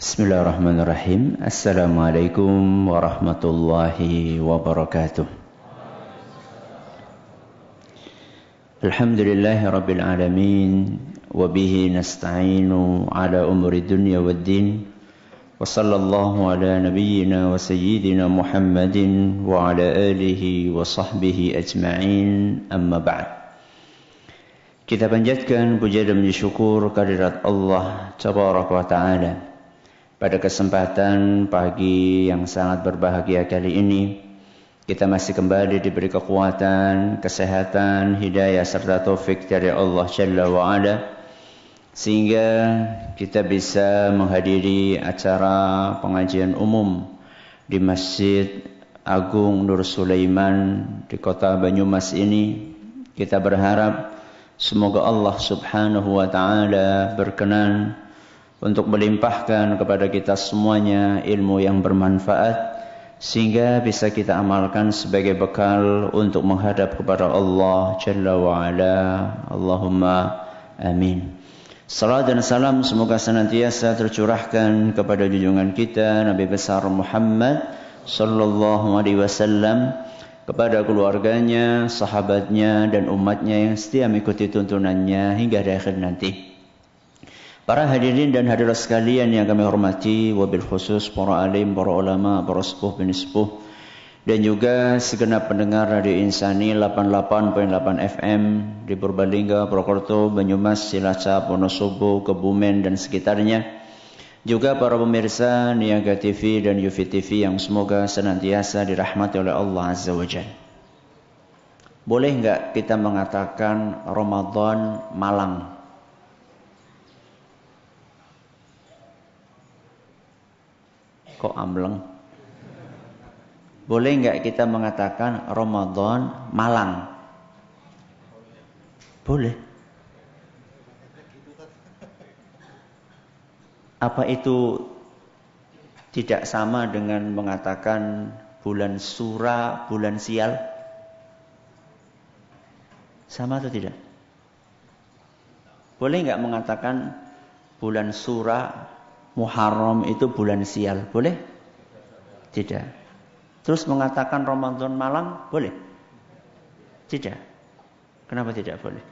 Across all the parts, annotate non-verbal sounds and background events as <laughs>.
Bismillahirrahmanirrahim. Assalamualaikum warahmatullahi wabarakatuh. Alhamdulillahi rabbil alamin wa bihi nasta'inu ala umuri dunya waddin wa sallallahu ala nabiyyina wa sayyidina Muhammadin wa ala alihi wa sahbihi ajma'in amma ba'd. Kita panjatkan puja dan syukur kehadirat Allah tabaraka wa ta'ala. Pada kesempatan pagi yang sangat berbahagia kali ini, kita masih kembali diberi kekuatan, kesehatan, hidayah serta taufik dari Allah Jalla wa Ala sehingga kita bisa menghadiri acara pengajian umum di Masjid Agung Nur Sulaiman di kota Banyumas ini. Kita berharap semoga Allah Subhanahu wa taala berkenan untuk melimpahkan kepada kita semuanya ilmu yang bermanfaat sehingga bisa kita amalkan sebagai bekal untuk menghadap kepada Allah Jalla wa ala. Allahumma amin. Salam dan salam semoga senantiasa tercurahkan kepada junjungan kita Nabi besar Muhammad sallallahu alaihi wasallam kepada keluarganya, sahabatnya dan umatnya yang setia mengikuti tuntunannya hingga akhir nanti. Para hadirin dan hadirat sekalian yang kami hormati, wabil khusus para alim, para ulama, para sepuh, bin sepuh, dan juga segenap pendengar Radio Insani 88.8 FM di Purbalingga, Purwokerto, Banyumas, Cilacap, Wonosobo, Kebumen dan sekitarnya. Juga para pemirsa Niaga TV dan UV TV yang semoga senantiasa dirahmati oleh Allah Azza wa Jal. Boleh enggak kita mengatakan Ramadan malang? kok ambleng. Boleh nggak kita mengatakan Ramadan malang? Boleh. Apa itu tidak sama dengan mengatakan bulan sura, bulan sial? Sama atau tidak? Boleh nggak mengatakan bulan sura, Muharram itu bulan sial, boleh? Tidak. Terus mengatakan Ramadan malam, boleh? Tidak. Kenapa tidak boleh?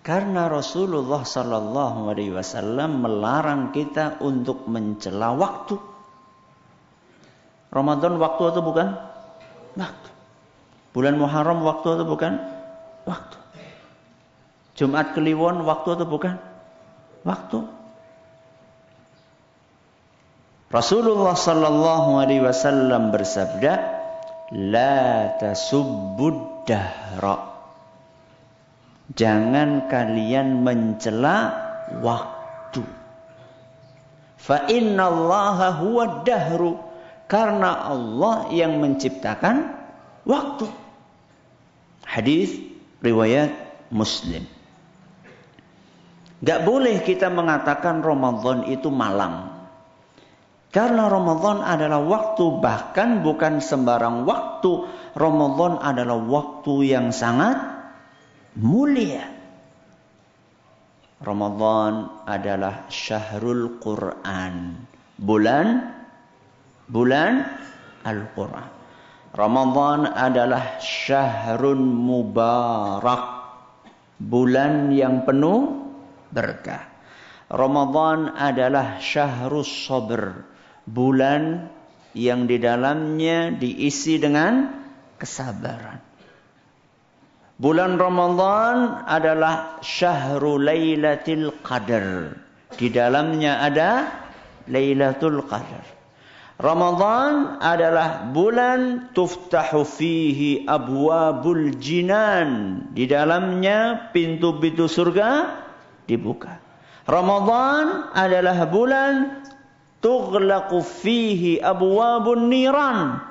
Karena Rasulullah Sallallahu Alaihi Wasallam melarang kita untuk mencela waktu. Ramadan waktu atau bukan? Waktu. Bulan Muharram waktu atau bukan? Waktu. Jumat Kliwon waktu atau bukan? Waktu. Rasulullah sallallahu alaihi wasallam bersabda, "La tasubbud dahra." Jangan kalian mencela waktu. Fa innallaha huwa dahru. Karena Allah yang menciptakan waktu. Hadis riwayat Muslim. Gak boleh kita mengatakan Ramadan itu malam. Karena Ramadan adalah waktu bahkan bukan sembarang waktu. Ramadan adalah waktu yang sangat mulia. Ramadan adalah syahrul Quran. Bulan bulan Al-Quran. Ramadan adalah syahrun mubarak. Bulan yang penuh berkah. Ramadan adalah syahrus sabr. Bulan yang di dalamnya diisi dengan kesabaran. Bulan Ramadan adalah syahrul lailatul qadar. Di dalamnya ada Lailatul Qadar. Ramadan adalah bulan tuftahu fihi abwabul jinan. Di dalamnya pintu-pintu surga dibuka. Ramadan adalah bulan tughlaqu fihi abwabun niran.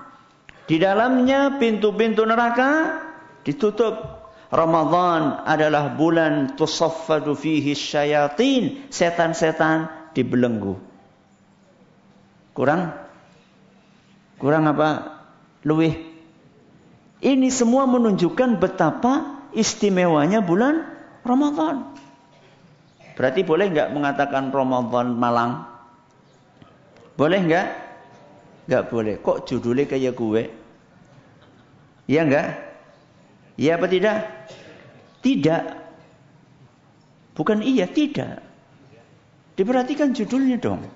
Di dalamnya pintu-pintu neraka ditutup. Ramadan adalah bulan tusaffadu fihi syayatin. Setan-setan dibelenggu. Kurang? kurang apa luwih ini semua menunjukkan betapa istimewanya bulan Ramadan berarti boleh nggak mengatakan Ramadan Malang boleh nggak nggak boleh kok judulnya kayak gue ya nggak ya apa tidak tidak bukan iya tidak diperhatikan judulnya dong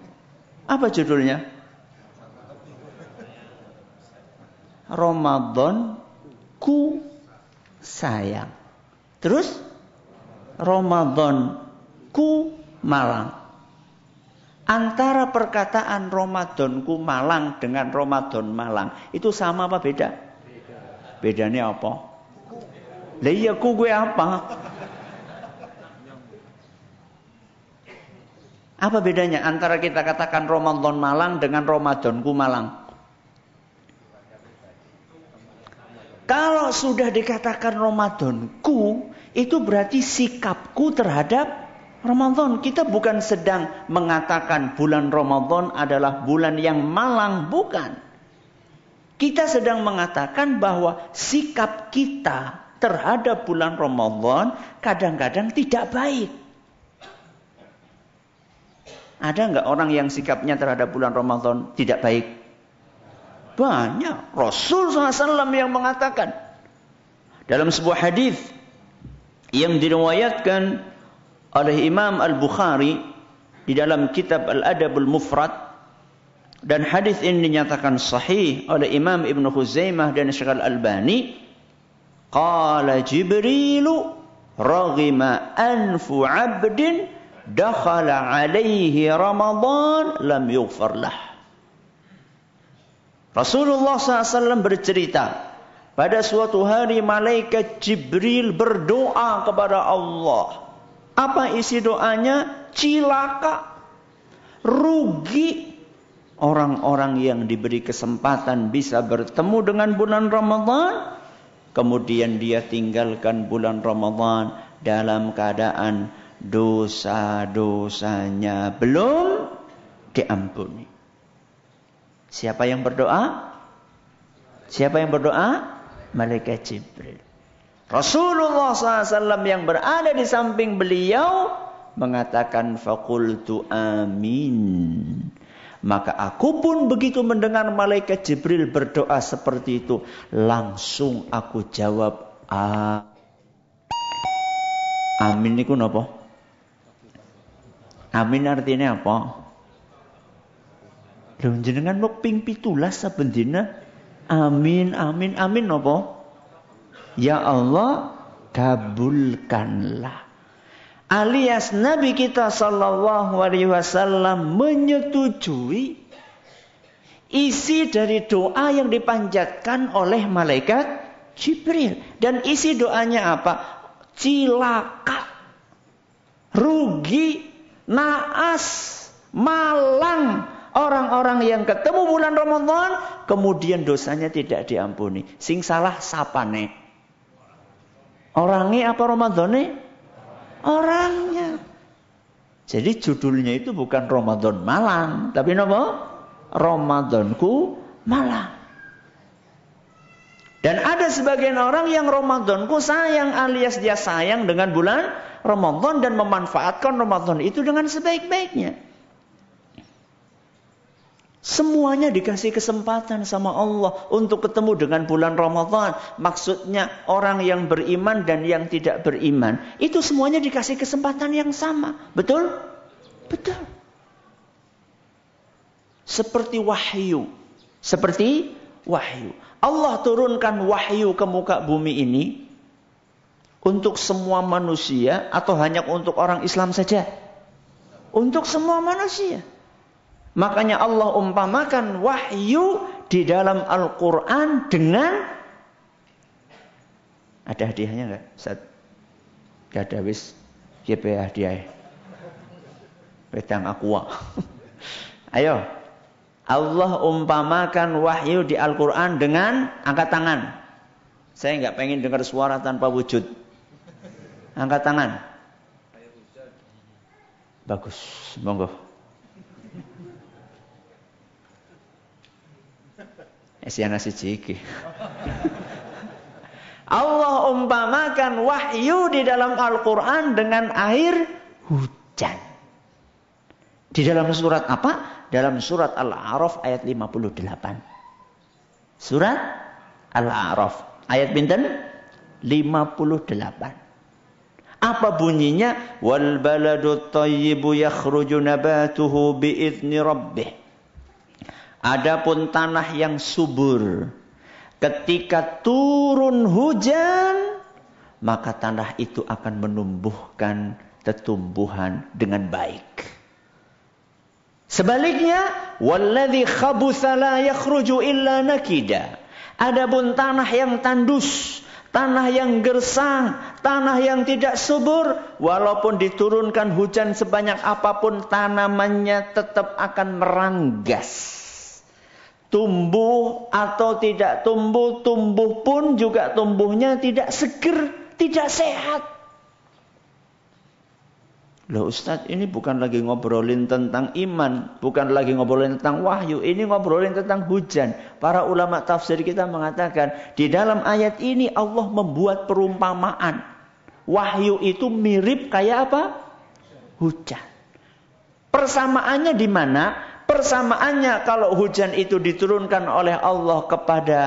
apa judulnya Ramadan ku sayang. Terus Ramadan ku malang. Antara perkataan Ramadan ku malang dengan Ramadan malang itu sama apa beda? Bedanya apa? Lah iya ku gue apa? Apa bedanya antara kita katakan Ramadan malang dengan Ramadan ku malang? Kalau sudah dikatakan Ramadanku, itu berarti sikapku terhadap Ramadan. Kita bukan sedang mengatakan bulan Ramadan adalah bulan yang malang, bukan. Kita sedang mengatakan bahwa sikap kita terhadap bulan Ramadan kadang-kadang tidak baik. Ada nggak orang yang sikapnya terhadap bulan Ramadan tidak baik? Banyak Rasul SAW yang mengatakan dalam sebuah hadis yang diriwayatkan oleh Imam Al-Bukhari di dalam kitab Al-Adabul Mufrad dan hadis ini dinyatakan sahih oleh Imam Ibn Khuzaimah dan Syekh Al-Albani qala Jibrilu raghima anfu 'abdin dakhala 'alaihi Ramadan lam yughfar Rasulullah SAW bercerita, pada suatu hari malaikat Jibril berdoa kepada Allah. Apa isi doanya? Cilaka, rugi orang-orang yang diberi kesempatan bisa bertemu dengan bulan Ramadhan, Kemudian dia tinggalkan bulan Ramadhan dalam keadaan dosa-dosanya belum diampuni. Siapa yang berdoa? Siapa yang berdoa? Malaikat Jibril. Rasulullah SAW yang berada di samping beliau mengatakan fakultu amin. Maka aku pun begitu mendengar malaikat Jibril berdoa seperti itu, langsung aku jawab amin. Amin itu apa? Amin artinya apa? Lho jenengan mau ping pitulas saben dina. Amin amin amin napa? Ya Allah kabulkanlah. Alias Nabi kita sallallahu alaihi wasallam menyetujui isi dari doa yang dipanjatkan oleh malaikat Jibril. Dan isi doanya apa? Cilaka, rugi, naas, malang, Orang-orang yang ketemu bulan Ramadan, kemudian dosanya tidak diampuni. Sing salah sapane. Orangnya apa nih? Orangnya. Jadi judulnya itu bukan Ramadan Malang, tapi napa? Ramadanku Malang. Dan ada sebagian orang yang Ramadanku sayang alias dia sayang dengan bulan Ramadan dan memanfaatkan Ramadan itu dengan sebaik-baiknya. Semuanya dikasih kesempatan sama Allah untuk ketemu dengan bulan Ramadan. Maksudnya orang yang beriman dan yang tidak beriman. Itu semuanya dikasih kesempatan yang sama. Betul? Betul. Seperti wahyu. Seperti wahyu. Allah turunkan wahyu ke muka bumi ini. Untuk semua manusia atau hanya untuk orang Islam saja? Untuk semua manusia. Makanya Allah umpamakan wahyu di dalam Al-Quran dengan ada hadiahnya enggak? Saat gak ada wis GP hadiah. Pedang aqua. <laughs> Ayo. Allah umpamakan wahyu di Al-Quran dengan angkat tangan. Saya enggak pengen dengar suara tanpa wujud. Angkat tangan. Bagus, monggo. Esiana siji ciki. Allah umpamakan wahyu di dalam Al-Quran dengan air hujan. Di dalam surat apa? Dalam surat Al-A'raf ayat 58. Surat Al-A'raf ayat binten 58. Apa bunyinya? Wal baladu tayyibu yakhruju nabatuhu biizni rabbih. Adapun tanah yang subur, ketika turun hujan, maka tanah itu akan menumbuhkan tetumbuhan dengan baik. Sebaliknya, walladzi khabutha la yakhruju illa nakida. Adapun tanah yang tandus, tanah yang gersang, tanah yang tidak subur, walaupun diturunkan hujan sebanyak apapun, tanamannya tetap akan meranggas tumbuh atau tidak tumbuh, tumbuh pun juga tumbuhnya tidak seger, tidak sehat. Loh Ustadz ini bukan lagi ngobrolin tentang iman, bukan lagi ngobrolin tentang wahyu, ini ngobrolin tentang hujan. Para ulama tafsir kita mengatakan, di dalam ayat ini Allah membuat perumpamaan. Wahyu itu mirip kayak apa? Hujan. Persamaannya di mana? Persamaannya kalau hujan itu diturunkan oleh Allah kepada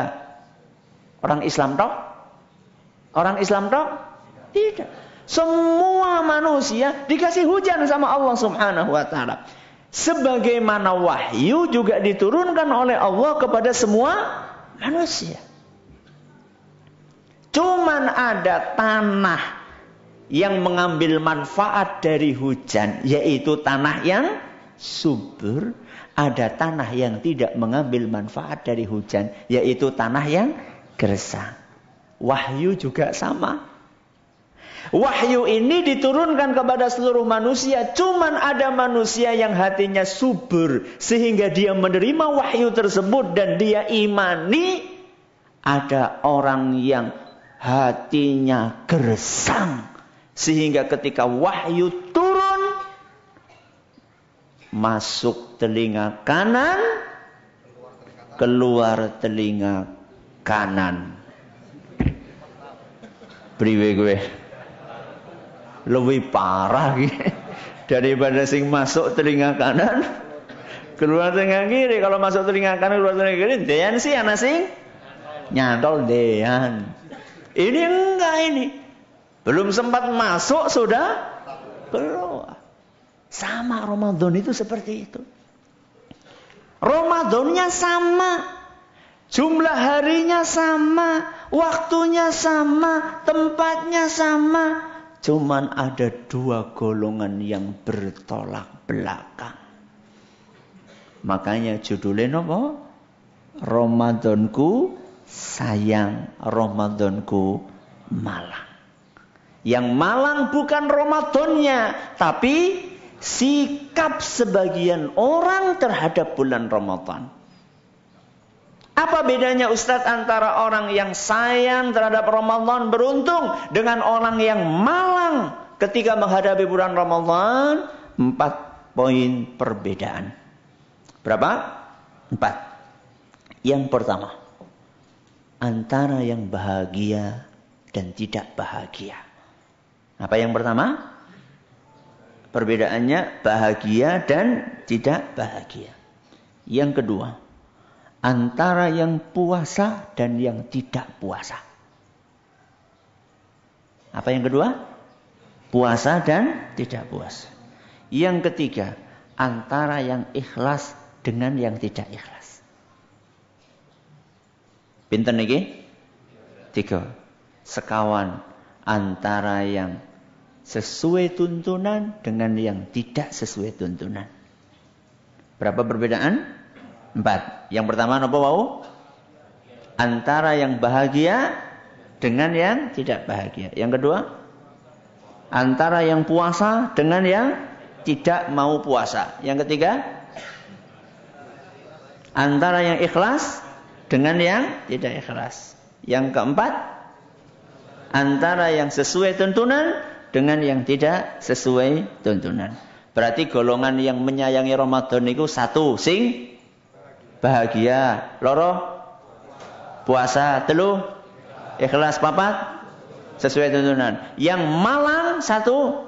orang Islam toh? Orang Islam toh? Tidak. Semua manusia dikasih hujan sama Allah Subhanahu wa taala. Sebagaimana wahyu juga diturunkan oleh Allah kepada semua manusia. Cuman ada tanah yang mengambil manfaat dari hujan, yaitu tanah yang subur ada tanah yang tidak mengambil manfaat dari hujan, yaitu tanah yang gersang. Wahyu juga sama. Wahyu ini diturunkan kepada seluruh manusia, cuman ada manusia yang hatinya subur sehingga dia menerima wahyu tersebut dan dia imani. Ada orang yang hatinya gersang sehingga ketika wahyu turun masuk telinga kanan, keluar telinga kanan. Priwe gue. Lebih parah gitu. <laughs> Daripada sing masuk telinga kanan, keluar telinga kiri. Kalau masuk telinga kanan, keluar telinga kiri, dean sih anak sing nyantol dean. Ini enggak ini. Belum sempat masuk sudah keluar. Sama Ramadan itu seperti itu. Ramadannya sama. Jumlah harinya sama. Waktunya sama. Tempatnya sama. Cuman ada dua golongan yang bertolak belakang. Makanya judulnya apa? Ramadanku sayang, Ramadanku malang. Yang malang bukan Ramadannya, tapi sikap sebagian orang terhadap bulan Ramadan. Apa bedanya Ustadz antara orang yang sayang terhadap Ramadan beruntung dengan orang yang malang ketika menghadapi bulan Ramadan? Empat poin perbedaan. Berapa? Empat. Yang pertama, antara yang bahagia dan tidak bahagia. Apa yang pertama? Perbedaannya bahagia dan tidak bahagia. Yang kedua, antara yang puasa dan yang tidak puasa. Apa yang kedua? Puasa dan tidak puasa. Yang ketiga, antara yang ikhlas dengan yang tidak ikhlas. Pinten niki? Tiga. Sekawan antara yang sesuai tuntunan dengan yang tidak sesuai tuntunan. Berapa perbedaan? Empat. Yang pertama nopo wau? Antara yang bahagia dengan yang tidak bahagia. Yang kedua? Antara yang puasa dengan yang tidak mau puasa. Yang ketiga? Antara yang ikhlas dengan yang tidak ikhlas. Yang keempat? Antara yang sesuai tuntunan dengan yang tidak sesuai tuntunan. Berarti golongan yang menyayangi Ramadan itu satu, sing bahagia, loro puasa, telu ikhlas papat sesuai tuntunan. Yang malang satu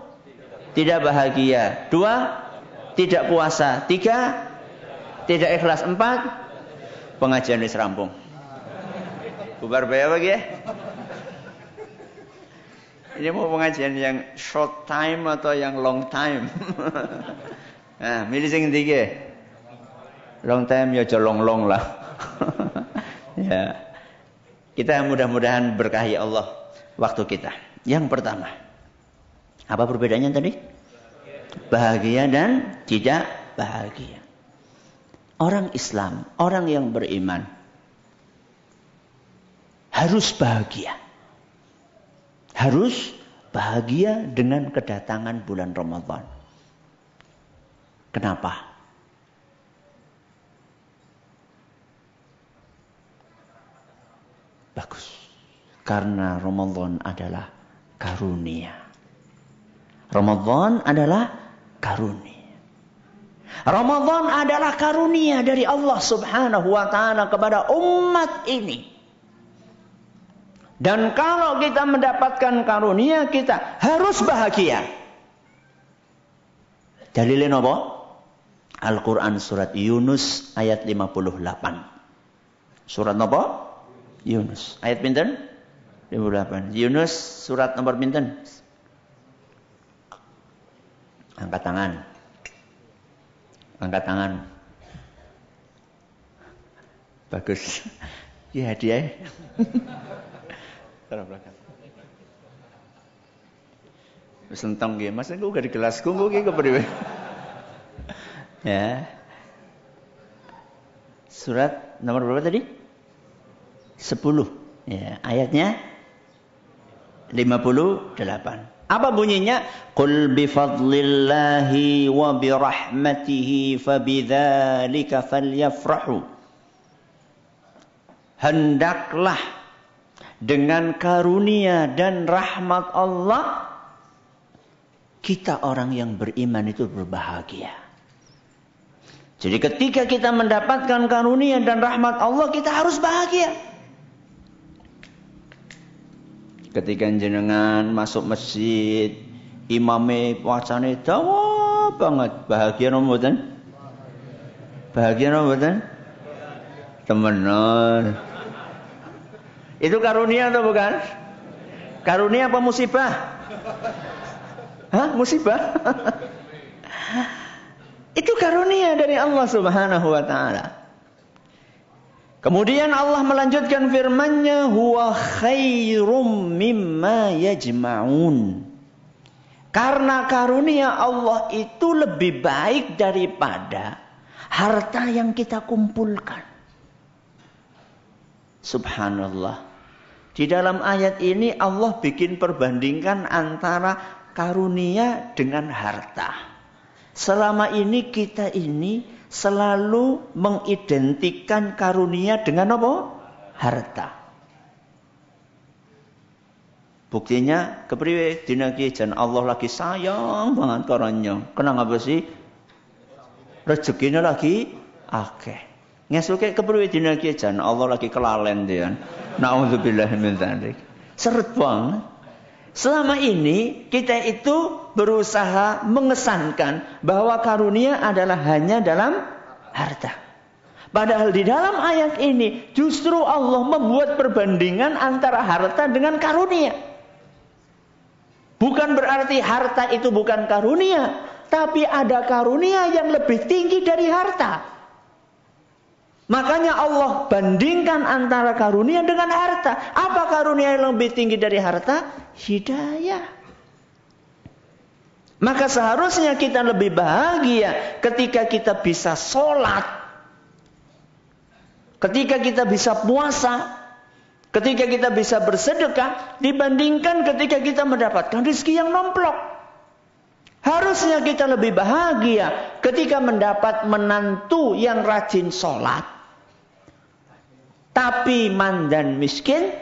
tidak bahagia, dua tidak puasa, tiga tidak ikhlas, empat pengajian wis rampung. Bubar bae lagi ya? ini mau pengajian yang short time atau yang long time? <laughs> nah, milih yang tiga, Long time ya colong long lah. <laughs> ya. Kita mudah-mudahan berkahi Allah waktu kita. Yang pertama, apa perbedaannya tadi? Bahagia dan tidak bahagia. Orang Islam, orang yang beriman harus bahagia harus bahagia dengan kedatangan bulan Ramadan. Kenapa? Bagus. Karena Ramadan adalah karunia. Ramadan adalah karunia. Ramadan adalah karunia dari Allah Subhanahu wa taala kepada umat ini. Dan kalau kita mendapatkan karunia kita harus bahagia. Jadi Lenovo, Al-Quran surat Yunus ayat 58. Surat apa? Yunus. Ayat pinten? 58. Yunus surat nomor pinten? Angkat tangan. Angkat tangan. Bagus. Ya dia. Tara berangkat. Wis entong nggih, Mas niku gak di kungku iki kepriwe. ya. Surat nomor berapa tadi? 10. Ya, ayatnya 58. Apa bunyinya? Qul bi fadlillahi wa bi rahmatihi fa fabidzalika falyafrahu. Hendaklah dengan karunia dan rahmat Allah, kita orang yang beriman itu berbahagia. Jadi ketika kita mendapatkan karunia dan rahmat Allah, kita harus bahagia. Ketika jenengan masuk masjid, imame puasane dawa banget, bahagia no Bahagia no Temenan. Itu karunia atau bukan? Karunia apa musibah? Hah, musibah? <laughs> Itu karunia dari Allah Subhanahu wa taala. Kemudian Allah melanjutkan firman-Nya, "Huwa khairum mimma yajma'un." Karena karunia Allah itu lebih baik daripada harta yang kita kumpulkan. Subhanallah. Di dalam ayat ini Allah bikin perbandingan antara karunia dengan harta. Selama ini kita ini selalu mengidentikan karunia dengan apa? Harta. Buktinya kepriwe dinagi jan Allah lagi sayang banget karunia. Kenapa sih? Rezekinya lagi akeh. Ngesuke kepriwe dina iki jan Allah lagi kelalen dia. Nauzubillah min dzalik. Seret banget. Selama ini kita itu berusaha mengesankan bahwa karunia adalah hanya dalam harta. Padahal di dalam ayat ini justru Allah membuat perbandingan antara harta dengan karunia. Bukan berarti harta itu bukan karunia, tapi ada karunia yang lebih tinggi dari harta. Makanya Allah bandingkan antara karunia dengan harta. Apa karunia yang lebih tinggi dari harta? Hidayah. Maka seharusnya kita lebih bahagia ketika kita bisa sholat. Ketika kita bisa puasa. Ketika kita bisa bersedekah. Dibandingkan ketika kita mendapatkan rezeki yang nomplok. Harusnya kita lebih bahagia ketika mendapat menantu yang rajin sholat tapi mandan miskin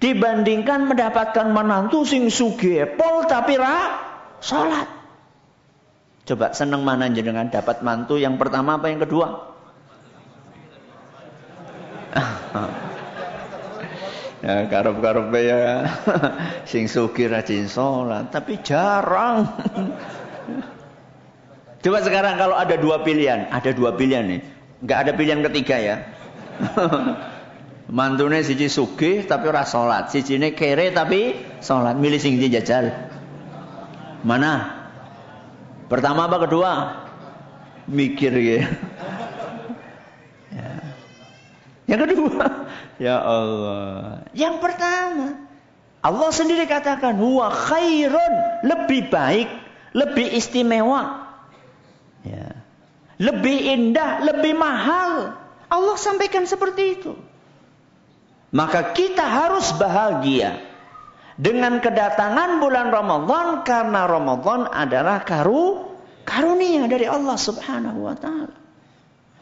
dibandingkan mendapatkan menantu sing sugih pol tapi ra salat. Coba seneng mana dengan dapat mantu yang pertama apa yang kedua? <laughs> ya karep karep ya <laughs> sing sugih rajin sholat tapi jarang <laughs> coba sekarang kalau ada dua pilihan ada dua pilihan nih nggak ada pilihan ketiga ya Mantune siji sugih tapi ora salat, sijine kere tapi salat. Milih sing jajal? Mana? Pertama apa kedua? Mikir ya. ya. Yang kedua, <laughs> ya Allah. Yang pertama, Allah sendiri katakan wa khairun, lebih baik, lebih istimewa. Ya. Lebih indah, lebih mahal. Allah sampaikan seperti itu. Maka kita harus bahagia dengan kedatangan bulan Ramadan karena Ramadan adalah karu karunia dari Allah Subhanahu wa taala.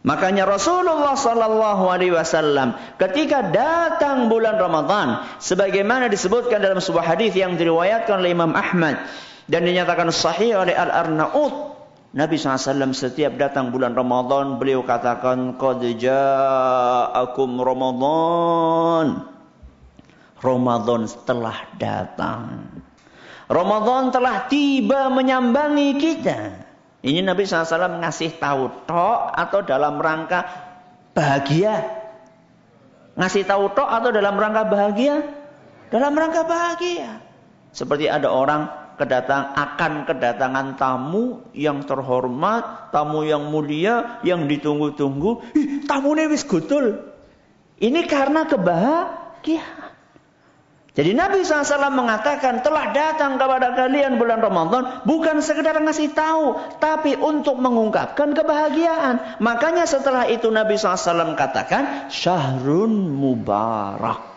Makanya Rasulullah Sallallahu Alaihi Wasallam ketika datang bulan Ramadhan, sebagaimana disebutkan dalam sebuah hadis yang diriwayatkan oleh Imam Ahmad dan dinyatakan sahih oleh Al Arnaud Nabi SAW setiap datang bulan Ramadan beliau katakan qad ja'akum Ramadan. Ramadan telah datang. Ramadan telah tiba menyambangi kita. Ini Nabi SAW ngasih tahu tok atau dalam rangka bahagia. Ngasih tahu tok atau dalam rangka bahagia? Dalam rangka bahagia. Seperti ada orang kedatang akan kedatangan tamu yang terhormat, tamu yang mulia, yang ditunggu-tunggu. Ih, tamu wis gutul. Ini karena kebahagiaan. Jadi Nabi SAW mengatakan telah datang kepada kalian bulan Ramadan bukan sekedar ngasih tahu tapi untuk mengungkapkan kebahagiaan. Makanya setelah itu Nabi SAW katakan syahrun mubarak.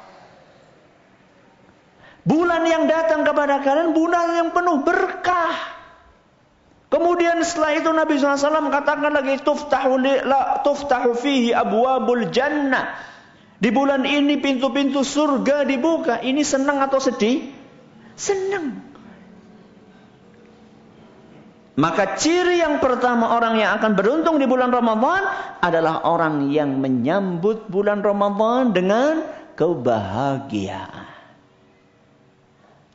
Bulan yang datang kepada kalian bulan yang penuh berkah. Kemudian setelah itu Nabi SAW katakan lagi tuftahu, li, la, tuftahu fihi abwabul jannah. Di bulan ini pintu-pintu surga dibuka. Ini senang atau sedih? Senang. Maka ciri yang pertama orang yang akan beruntung di bulan Ramadan adalah orang yang menyambut bulan Ramadan dengan kebahagiaan.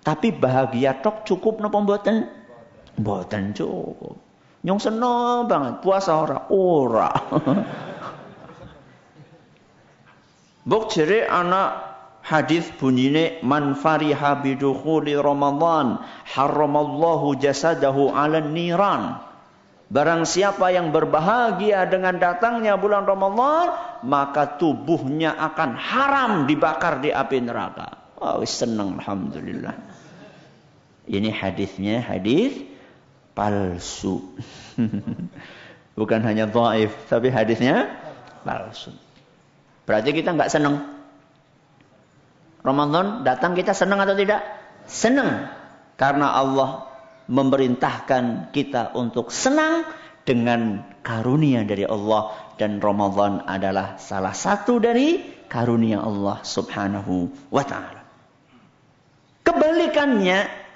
Tapi bahagia tok cukup napa mboten? Mboten cukup. Nyong seneng banget puasa ora? Ora. <laughs> Bok jere anak hadis bunyine man fariha bidukhuli Ramadan haramallahu jasadahu ala niran. Barang siapa yang berbahagia dengan datangnya bulan Ramadan, maka tubuhnya akan haram dibakar di api neraka. Oh, seneng alhamdulillah. Ini hadisnya hadis palsu. <laughs> Bukan hanya dhaif, tapi hadisnya palsu. Berarti kita nggak seneng. Ramadan datang kita seneng atau tidak? Seneng. Karena Allah memerintahkan kita untuk senang dengan karunia dari Allah dan Ramadan adalah salah satu dari karunia Allah Subhanahu wa taala. Kebalikannya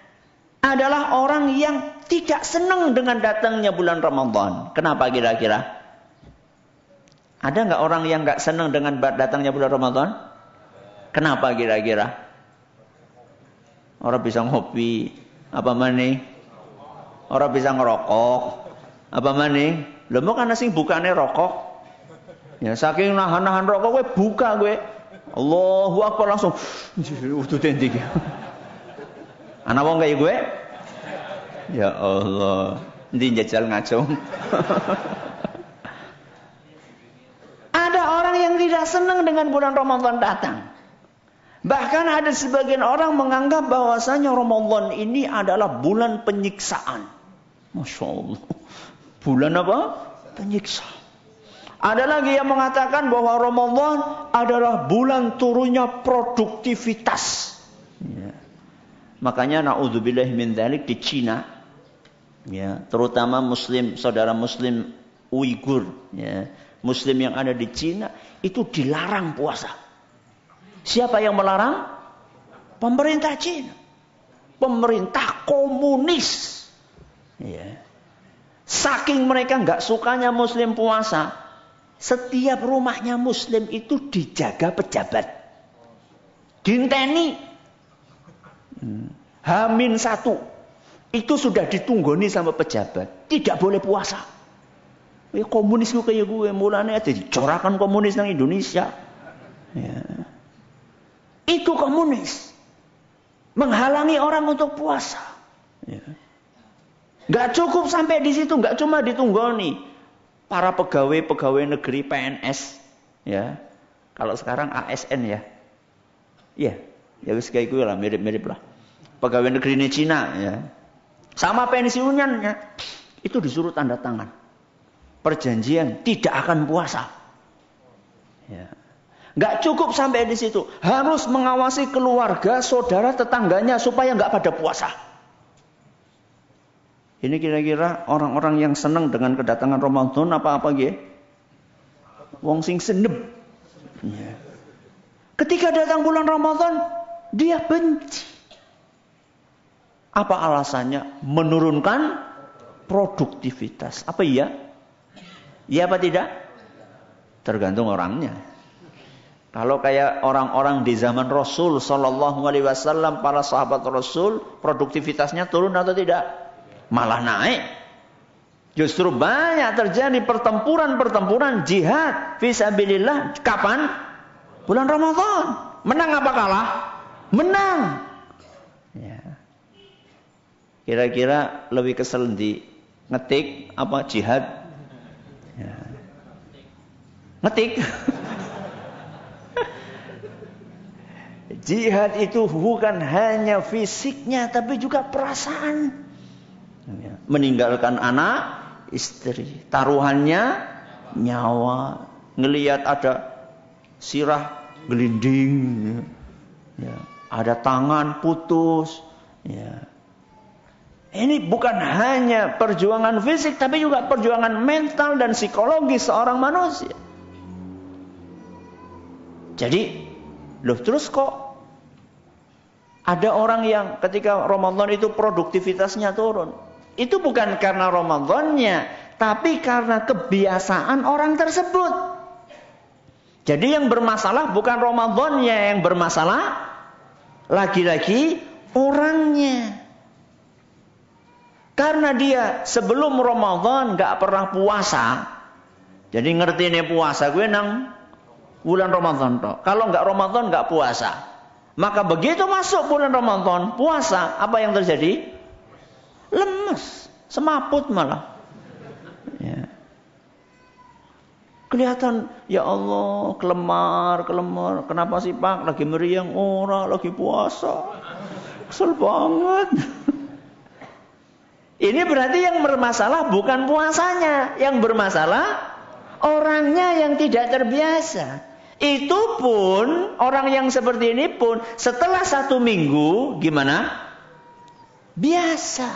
adalah orang yang tidak senang dengan datangnya bulan Ramadan. Kenapa kira-kira? Ada nggak orang yang nggak senang dengan datangnya bulan Ramadan? Kenapa kira-kira? Orang bisa ngopi, apa mana? Orang bisa ngerokok, apa mana? Lemu kan asing bukannya rokok. Ya saking nahan-nahan rokok, gue buka gue. Allahu Akbar langsung. Udah tinggi. Anak wong kayak gue? Ya Allah. nanti jajal ngacung. <laughs> ada orang yang tidak senang dengan bulan Ramadan datang. Bahkan ada sebagian orang menganggap bahwasanya Ramadan ini adalah bulan penyiksaan. Masya Allah. <laughs> Bulan apa? Penyiksa. Ada lagi yang mengatakan bahwa Ramadan adalah bulan turunnya produktivitas. Yeah. Makanya naudzubillah min dzalik di Cina ya, terutama muslim saudara muslim Uighur ya, muslim yang ada di Cina itu dilarang puasa. Siapa yang melarang? Pemerintah Cina. Pemerintah komunis. Ya. Saking mereka nggak sukanya muslim puasa, setiap rumahnya muslim itu dijaga pejabat. Dinteni Hmm. Hamin satu. Itu sudah ditunggoni sama pejabat. Tidak boleh puasa. Ya, komunis gue kayak gue. Mulanya aja dicorakan komunis di Indonesia. Ya. Itu komunis. Menghalangi orang untuk puasa. Ya. Gak cukup sampai di situ, gak cuma ditunggoni. Para pegawai-pegawai negeri PNS, ya. Kalau sekarang ASN ya. Ya, ya wis kayak gue lah, mirip-mirip lah pegawai negeri ini Cina ya. Sama pensiunannya itu disuruh tanda tangan. Perjanjian tidak akan puasa. Ya. Nggak cukup sampai di situ. Harus mengawasi keluarga, saudara, tetangganya supaya nggak pada puasa. Ini kira-kira orang-orang yang senang dengan kedatangan Ramadan apa-apa gitu. Wong sing senep. Ya. Ketika datang bulan Ramadan, dia benci. Apa alasannya? Menurunkan produktivitas. Apa iya? Iya apa tidak? Tergantung orangnya. Kalau kayak orang-orang di zaman Rasul Shallallahu Alaihi Wasallam, para sahabat Rasul, produktivitasnya turun atau tidak? Malah naik. Justru banyak terjadi pertempuran-pertempuran jihad visabilillah kapan? Bulan Ramadan. Menang apa kalah? Menang. Kira-kira lebih kesel di ngetik apa jihad? Ya. Ngetik. <laughs> jihad itu bukan hanya fisiknya tapi juga perasaan. Ya. Meninggalkan anak, istri, taruhannya nyawa. Ngelihat ada sirah gelinding, ya. ya. ada tangan putus, ya. Ini bukan hanya perjuangan fisik, tapi juga perjuangan mental dan psikologi seorang manusia. Jadi, loh terus kok ada orang yang ketika Ramadan itu produktivitasnya turun. Itu bukan karena Ramadannya, tapi karena kebiasaan orang tersebut. Jadi yang bermasalah bukan Ramadannya yang bermasalah, lagi-lagi orangnya. Karena dia sebelum Ramadan gak pernah puasa. Jadi ngerti ini puasa gue nang bulan Ramadan toh. Kalau gak Ramadan gak puasa. Maka begitu masuk bulan Ramadan puasa apa yang terjadi? Lemes, semaput malah. Ya. Kelihatan ya Allah kelemar kelemar. Kenapa sih Pak lagi meriang orang lagi puasa? Kesel banget. <laughs> Ini berarti yang bermasalah bukan puasanya, yang bermasalah orangnya yang tidak terbiasa. Itu pun orang yang seperti ini pun setelah satu minggu gimana? Biasa.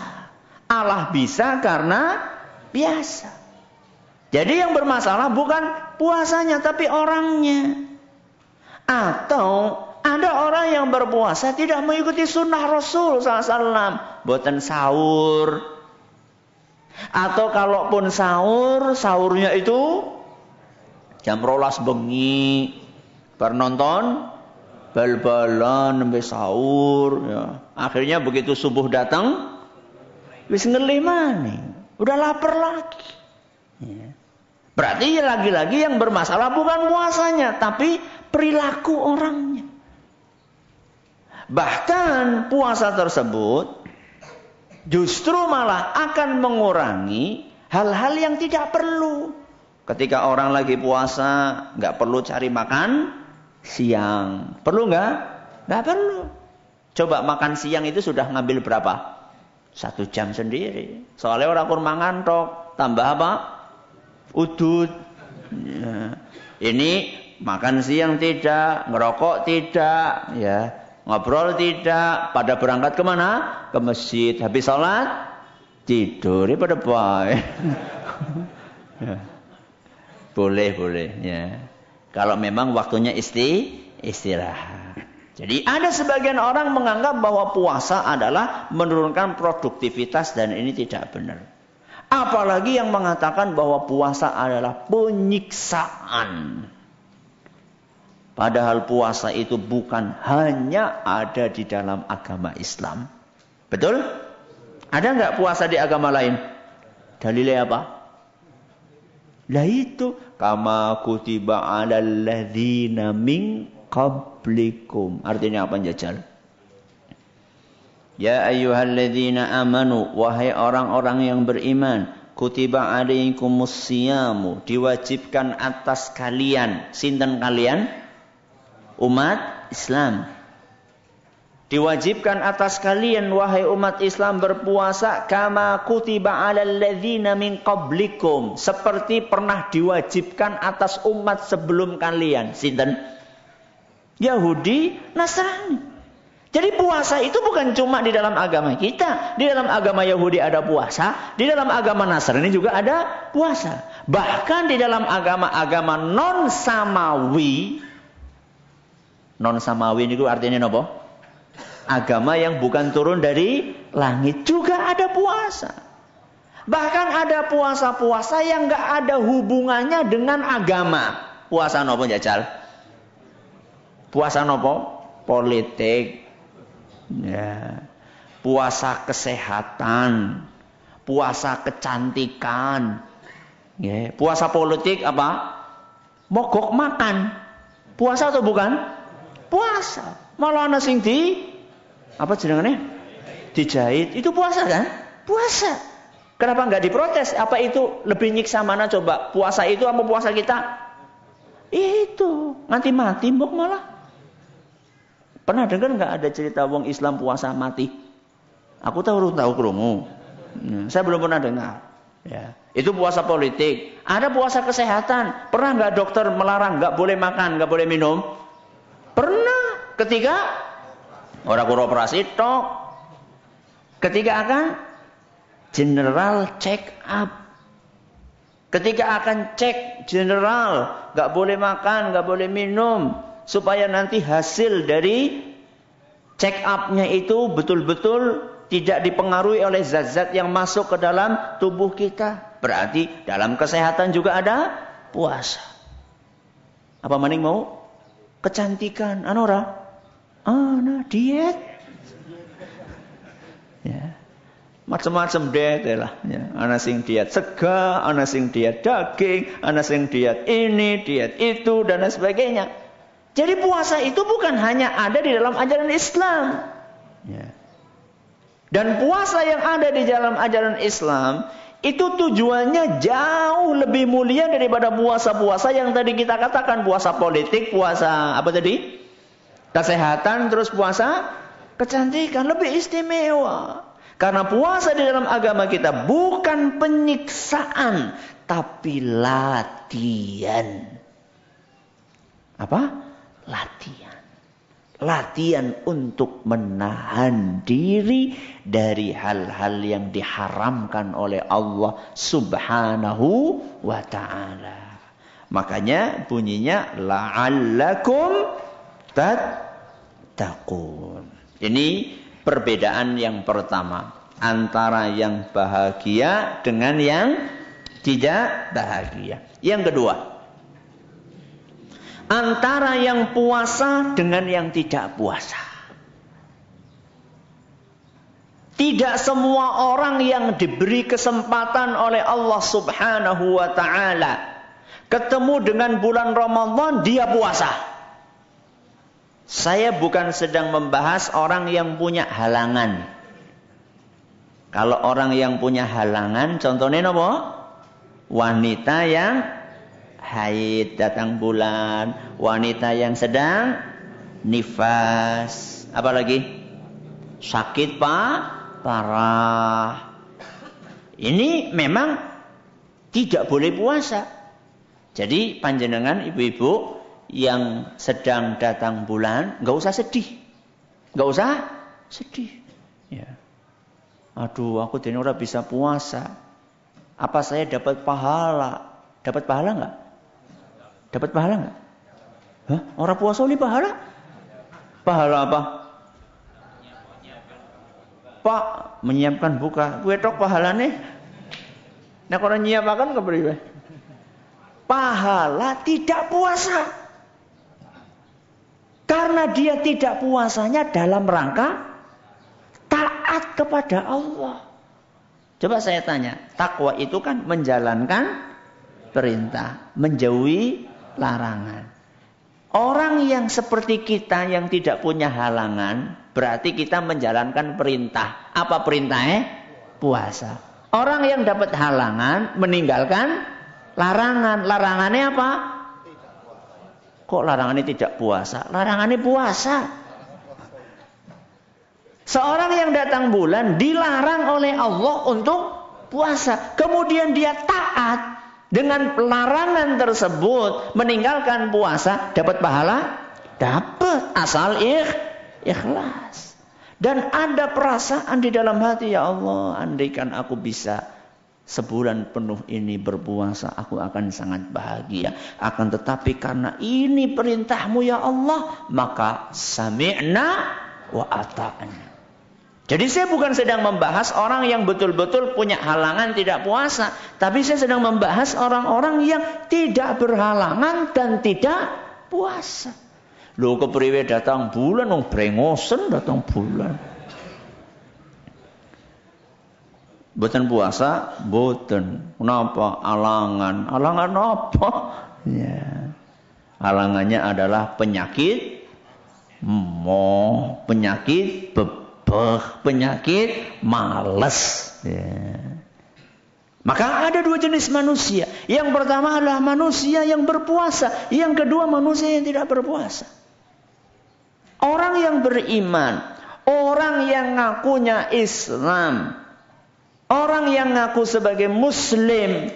Allah bisa karena biasa. Jadi yang bermasalah bukan puasanya tapi orangnya. Atau ada orang yang berpuasa tidak mengikuti sunnah Rasul SAW. Buatan sahur, atau kalaupun sahur, sahurnya itu jam rolas bengi, bernonton, bal-balan sampai sahur. Ya. Akhirnya begitu subuh datang, wis ngelih mani, udah lapar lagi. Ya. Berarti ya lagi-lagi yang bermasalah bukan puasanya, tapi perilaku orangnya. Bahkan puasa tersebut justru malah akan mengurangi hal-hal yang tidak perlu. Ketika orang lagi puasa, nggak perlu cari makan siang. Perlu nggak? Nggak perlu. Coba makan siang itu sudah ngambil berapa? Satu jam sendiri. Soalnya orang kurang ngantok. Tambah apa? Udut. Ya. Ini makan siang tidak, ngerokok tidak, ya Ngobrol tidak, pada berangkat kemana? Ke masjid. Habis sholat, tidur. Ya pada baik. <laughs> Ya. boleh, boleh. Ya. Kalau memang waktunya isti, istirahat. Jadi ada sebagian orang menganggap bahwa puasa adalah menurunkan produktivitas dan ini tidak benar. Apalagi yang mengatakan bahwa puasa adalah penyiksaan. Padahal puasa itu bukan hanya ada di dalam agama Islam. Betul? Ada nggak puasa di agama lain? Dalilnya apa? Lah itu kama kutiba ala ladzina min qablikum. Artinya apa jajal? Ya ayyuhalladzina amanu wahai orang-orang yang beriman kutiba alaikumus siyamu diwajibkan atas kalian sinten kalian umat Islam. Diwajibkan atas kalian wahai umat Islam berpuasa kama kutiba alal ladzina min qablikum seperti pernah diwajibkan atas umat sebelum kalian. Sinten? Yahudi, Nasrani. Jadi puasa itu bukan cuma di dalam agama kita. Di dalam agama Yahudi ada puasa, di dalam agama Nasrani juga ada puasa. Bahkan di dalam agama-agama non-samawi Non samawi niku artinya apa? Agama yang bukan turun dari langit juga ada puasa. Bahkan ada puasa-puasa yang nggak ada hubungannya dengan agama. Puasa nopo jajal? Puasa nopo? Politik. Ya. Puasa kesehatan. Puasa kecantikan. Ya. Puasa politik apa? Mogok makan. Puasa atau bukan? Puasa. Malah ana sing di apa jenengane? Dijahit. Itu puasa kan? Puasa. Kenapa nggak diprotes? Apa itu lebih nyiksa mana coba? Puasa itu apa puasa kita? Itu. Nanti mati mbok malah. Pernah dengar nggak ada cerita wong Islam puasa mati? Aku tahu tahu kerungu. Hmm, saya belum pernah dengar. Ya. Itu puasa politik. Ada puasa kesehatan. Pernah nggak dokter melarang nggak boleh makan, nggak boleh minum? Pernah ketika orang beroperasi tok. Ketika akan general check up. Ketika akan cek general, nggak boleh makan, nggak boleh minum, supaya nanti hasil dari check upnya itu betul-betul tidak dipengaruhi oleh zat-zat yang masuk ke dalam tubuh kita. Berarti dalam kesehatan juga ada puasa. Apa maning mau? kecantikan. Anora, ora? Ana diet. Ya. Macam-macam diet ya lah. Ya. Ana sing diet sega, ana sing diet daging, ana sing diet ini, diet itu dan lain sebagainya. Jadi puasa itu bukan hanya ada di dalam ajaran Islam. Ya. Dan puasa yang ada di dalam ajaran Islam itu tujuannya jauh lebih mulia daripada puasa-puasa yang tadi kita katakan puasa politik, puasa apa tadi? Kesehatan terus puasa kecantikan lebih istimewa. Karena puasa di dalam agama kita bukan penyiksaan tapi latihan. Apa? Latihan latihan untuk menahan diri dari hal-hal yang diharamkan oleh Allah Subhanahu wa taala. Makanya bunyinya la'allakum tattaqun. Ini perbedaan yang pertama antara yang bahagia dengan yang tidak bahagia. Yang kedua, antara yang puasa dengan yang tidak puasa. Tidak semua orang yang diberi kesempatan oleh Allah Subhanahu wa taala ketemu dengan bulan Ramadan dia puasa. Saya bukan sedang membahas orang yang punya halangan. Kalau orang yang punya halangan contohnya apa? Wanita yang haid, datang bulan, wanita yang sedang nifas, apalagi sakit pak parah. Ini memang tidak boleh puasa. Jadi panjenengan ibu-ibu yang sedang datang bulan nggak usah sedih, nggak usah sedih. Ya. Aduh, aku ini bisa puasa. Apa saya dapat pahala? Dapat pahala nggak? Dapat pahala nggak? Orang puasa ini pahala? Pahala apa? Pak menyiapkan buka. gue tok pahalane. Nah kalau nyiapkan ke beri Pahala tidak puasa. Karena dia tidak puasanya dalam rangka taat kepada Allah. Coba saya tanya, takwa itu kan menjalankan perintah, menjauhi larangan. Orang yang seperti kita yang tidak punya halangan, berarti kita menjalankan perintah. Apa perintahnya? Puasa. Orang yang dapat halangan meninggalkan larangan. Larangannya apa? Kok larangannya tidak puasa? Larangannya puasa. Seorang yang datang bulan dilarang oleh Allah untuk puasa. Kemudian dia taat dengan pelarangan tersebut meninggalkan puasa dapat pahala? Dapat asal ikh, ikhlas. Dan ada perasaan di dalam hati ya Allah, andaikan aku bisa sebulan penuh ini berpuasa, aku akan sangat bahagia. Akan tetapi karena ini perintahmu ya Allah, maka sami'na wa ata'na. Jadi saya bukan sedang membahas orang yang betul-betul punya halangan tidak puasa, tapi saya sedang membahas orang-orang yang tidak berhalangan dan tidak puasa. Loh kepriwe datang bulan, wong brengosen datang bulan. Boten puasa, boten. Kenapa? Alangan. Alangan apa? Ya. Alangannya adalah penyakit moh, penyakit beban Beuh, penyakit males. Ya. Maka ada dua jenis manusia. Yang pertama adalah manusia yang berpuasa. Yang kedua manusia yang tidak berpuasa. Orang yang beriman. Orang yang ngakunya Islam. Orang yang ngaku sebagai Muslim.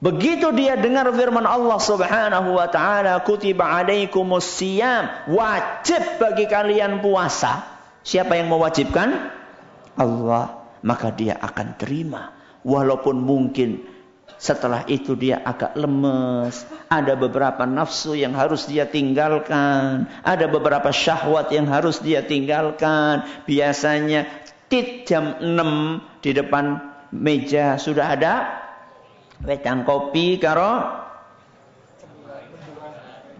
Begitu dia dengar firman Allah Subhanahu wa taala, "Kutiba alaikumus siyam," wajib bagi kalian puasa. Siapa yang mewajibkan? Allah. Maka dia akan terima. Walaupun mungkin setelah itu dia agak lemes. Ada beberapa nafsu yang harus dia tinggalkan. Ada beberapa syahwat yang harus dia tinggalkan. Biasanya tit jam 6 di depan meja sudah ada wedang kopi karo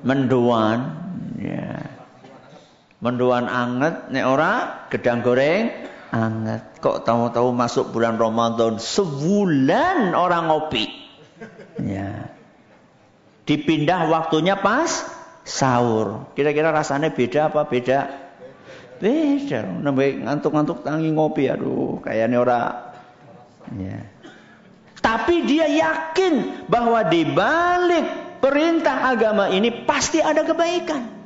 menduan. Ya mendoan anget nek ora gedang goreng anget kok tahu-tahu masuk bulan Ramadan sebulan orang ngopi ya dipindah waktunya pas sahur kira-kira rasanya beda apa beda beda nambah ngantuk-ngantuk tangi ngopi aduh kayaknya ora ya tapi dia yakin bahwa di balik perintah agama ini pasti ada kebaikan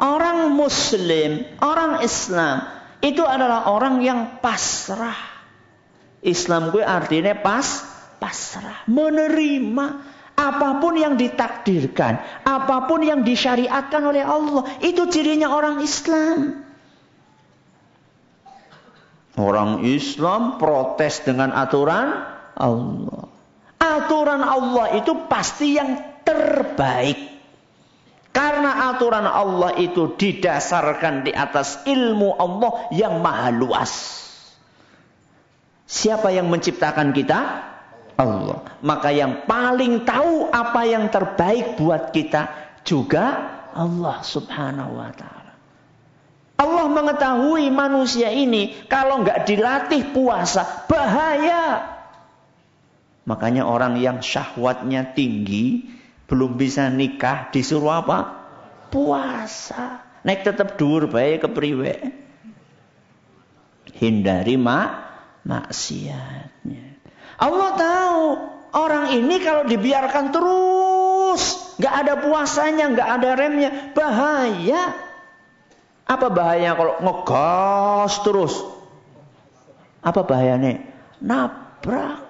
Orang muslim, orang Islam itu adalah orang yang pasrah. Islam gue artinya pas, pasrah, menerima apapun yang ditakdirkan, apapun yang disyariatkan oleh Allah, itu cirinya orang Islam. Orang Islam protes dengan aturan Allah. Aturan Allah itu pasti yang terbaik. Karena aturan Allah itu didasarkan di atas ilmu Allah yang maha luas. Siapa yang menciptakan kita? Allah. Maka yang paling tahu apa yang terbaik buat kita juga Allah subhanahu wa ta'ala. Allah mengetahui manusia ini kalau nggak dilatih puasa bahaya. Makanya orang yang syahwatnya tinggi, belum bisa nikah disuruh apa? Puasa. naik tetap dur ke priwe. Hindari mak maksiatnya. Allah tahu orang ini kalau dibiarkan terus nggak ada puasanya, nggak ada remnya, bahaya. Apa bahayanya kalau ngegas terus? Apa bahayanya? Nabrak.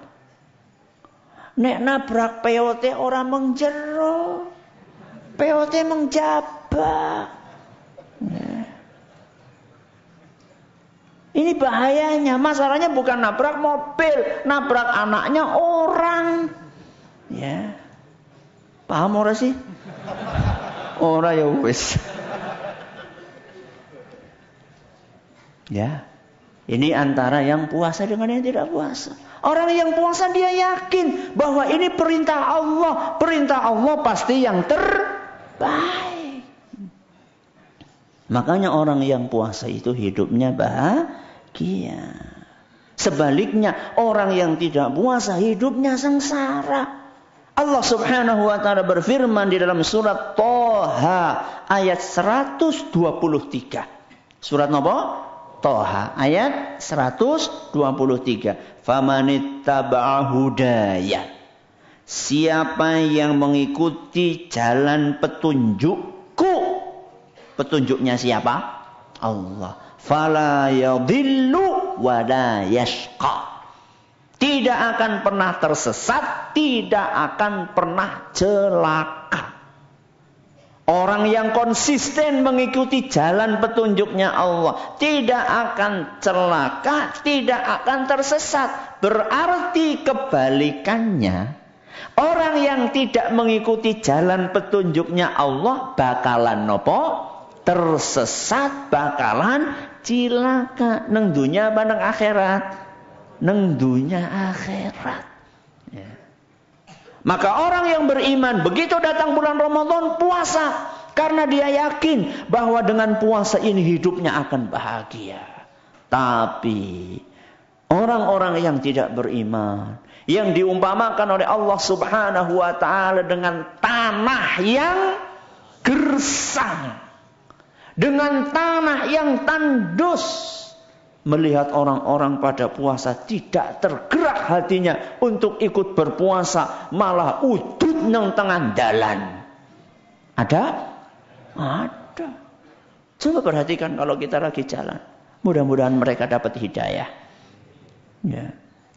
Nek nabrak POT orang mengjero. POT mengjabak. Ini bahayanya. Masalahnya bukan nabrak mobil, nabrak anaknya orang. Ya. Paham ora sih? Ora ya wis. Ya. Ini antara yang puasa dengan yang tidak puasa. Orang yang puasa dia yakin bahwa ini perintah Allah. Perintah Allah pasti yang terbaik. Makanya orang yang puasa itu hidupnya bahagia. Sebaliknya orang yang tidak puasa hidupnya sengsara. Allah Subhanahu wa taala berfirman di dalam surat Toha ayat 123. Surat nopo? Toha ayat 123. Famanita baahudaya. Siapa yang mengikuti jalan petunjukku? Petunjuknya siapa? Allah. Fala yadillu wa la yashqa. Tidak akan pernah tersesat, tidak akan pernah celaka. Orang yang konsisten mengikuti jalan petunjuknya Allah tidak akan celaka, tidak akan tersesat. Berarti kebalikannya, orang yang tidak mengikuti jalan petunjuknya Allah bakalan nopo tersesat, bakalan cilaka neng dunia apa neng akhirat? Neng dunia akhirat. Maka orang yang beriman begitu datang bulan Ramadan puasa karena dia yakin bahwa dengan puasa ini hidupnya akan bahagia. Tapi orang-orang yang tidak beriman yang diumpamakan oleh Allah Subhanahu wa taala dengan tanah yang gersang. Dengan tanah yang tandus melihat orang-orang pada puasa tidak tergerak hatinya untuk ikut berpuasa malah udut nang tengah dalan ada ada coba perhatikan kalau kita lagi jalan mudah-mudahan mereka dapat hidayah ya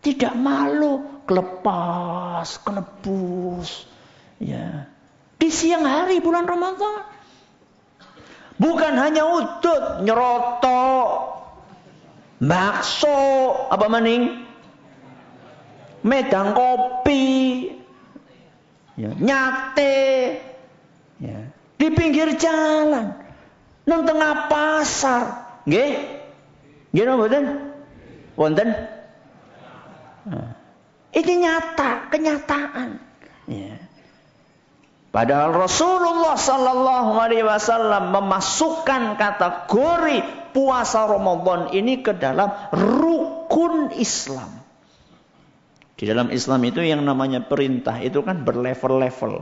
tidak malu kelepas kelebus ya di siang hari bulan Ramadan bukan hanya udut nyerotok bakso apa maning medang kopi ya, nyate ya, di pinggir jalan nang tengah pasar nggih nggih mboten wonten ah. ini nyata kenyataan ya Padahal Rasulullah Sallallahu Alaihi Wasallam memasukkan kategori puasa Ramadan ini ke dalam rukun Islam. Di dalam Islam itu yang namanya perintah itu kan berlevel-level.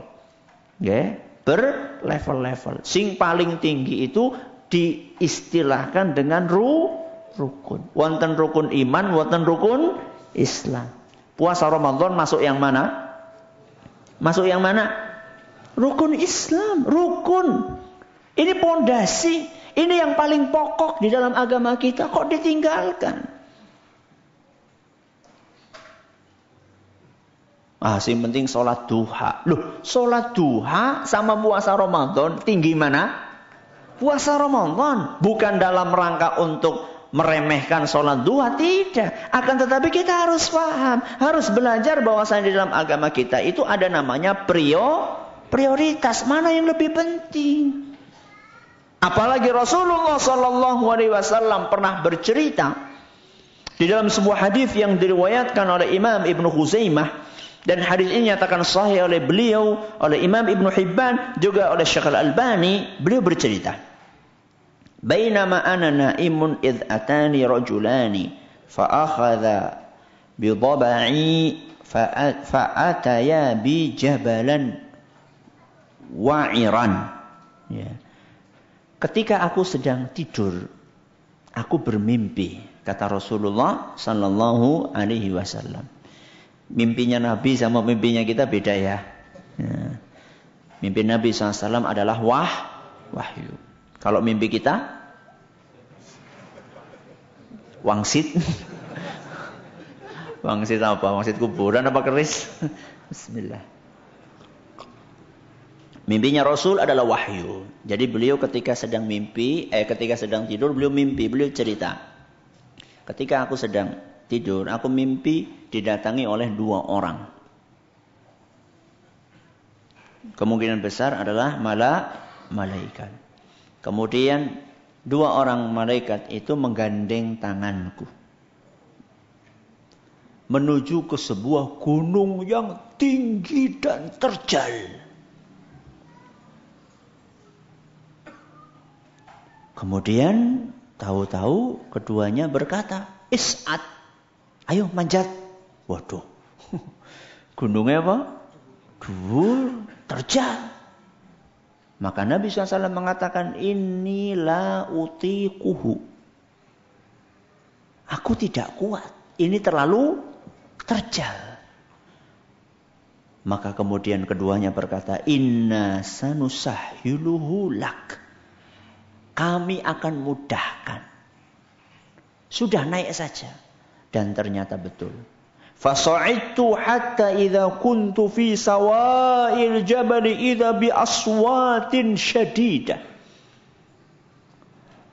Ya, berlevel-level. Sing paling tinggi itu diistilahkan dengan ru rukun. Wonten rukun iman, wonten rukun Islam. Puasa Ramadan masuk yang mana? Masuk yang mana? Rukun Islam, rukun. Ini pondasi, ini yang paling pokok di dalam agama kita kok ditinggalkan. Ah, penting sholat duha. Loh, sholat duha sama puasa Ramadan tinggi mana? Puasa Ramadan. Bukan dalam rangka untuk meremehkan sholat duha. Tidak. Akan tetapi kita harus paham. Harus belajar bahwasanya di dalam agama kita itu ada namanya prior prioritas mana yang lebih penting. Apalagi Rasulullah Sallallahu Alaihi Wasallam pernah bercerita di dalam sebuah hadis yang diriwayatkan oleh Imam Ibnu Huzaimah dan hadis ini nyatakan sahih oleh beliau, oleh Imam Ibnu Hibban, juga oleh Syekh Al-Albani, beliau bercerita. Bainama ana naimun idh atani rajulani fa akhadha bi dhaba'i fa ataya bi jabalan wa'iran. Ya. Ketika aku sedang tidur, aku bermimpi, kata Rasulullah Sallallahu Alaihi Wasallam. Mimpinya Nabi sama mimpinya kita beda ya. ya. Mimpi Nabi SAW adalah wah, wahyu. Kalau mimpi kita, wangsit. <laughs> wangsit apa? Wangsit kuburan apa keris? <laughs> Bismillah. Mimpinya Rasul adalah wahyu. Jadi beliau ketika sedang mimpi, eh ketika sedang tidur beliau mimpi, beliau cerita. Ketika aku sedang tidur, aku mimpi didatangi oleh dua orang. Kemungkinan besar adalah mala malaikat. Kemudian dua orang malaikat itu menggandeng tanganku menuju ke sebuah gunung yang tinggi dan terjal. Kemudian tahu-tahu keduanya berkata, Is'at, ayo manjat. Waduh, <laughs> gunungnya apa? Dur, terjal. Maka Nabi SAW mengatakan, inilah uti kuhu. Aku tidak kuat. Ini terlalu terjal. Maka kemudian keduanya berkata, Inna sanusahiluhu lak. Kami akan mudahkan. Sudah naik saja. Dan ternyata betul. Fasa'idtu hatta idha kuntu fi sawa'il jabali idha bi aswatin syadidah.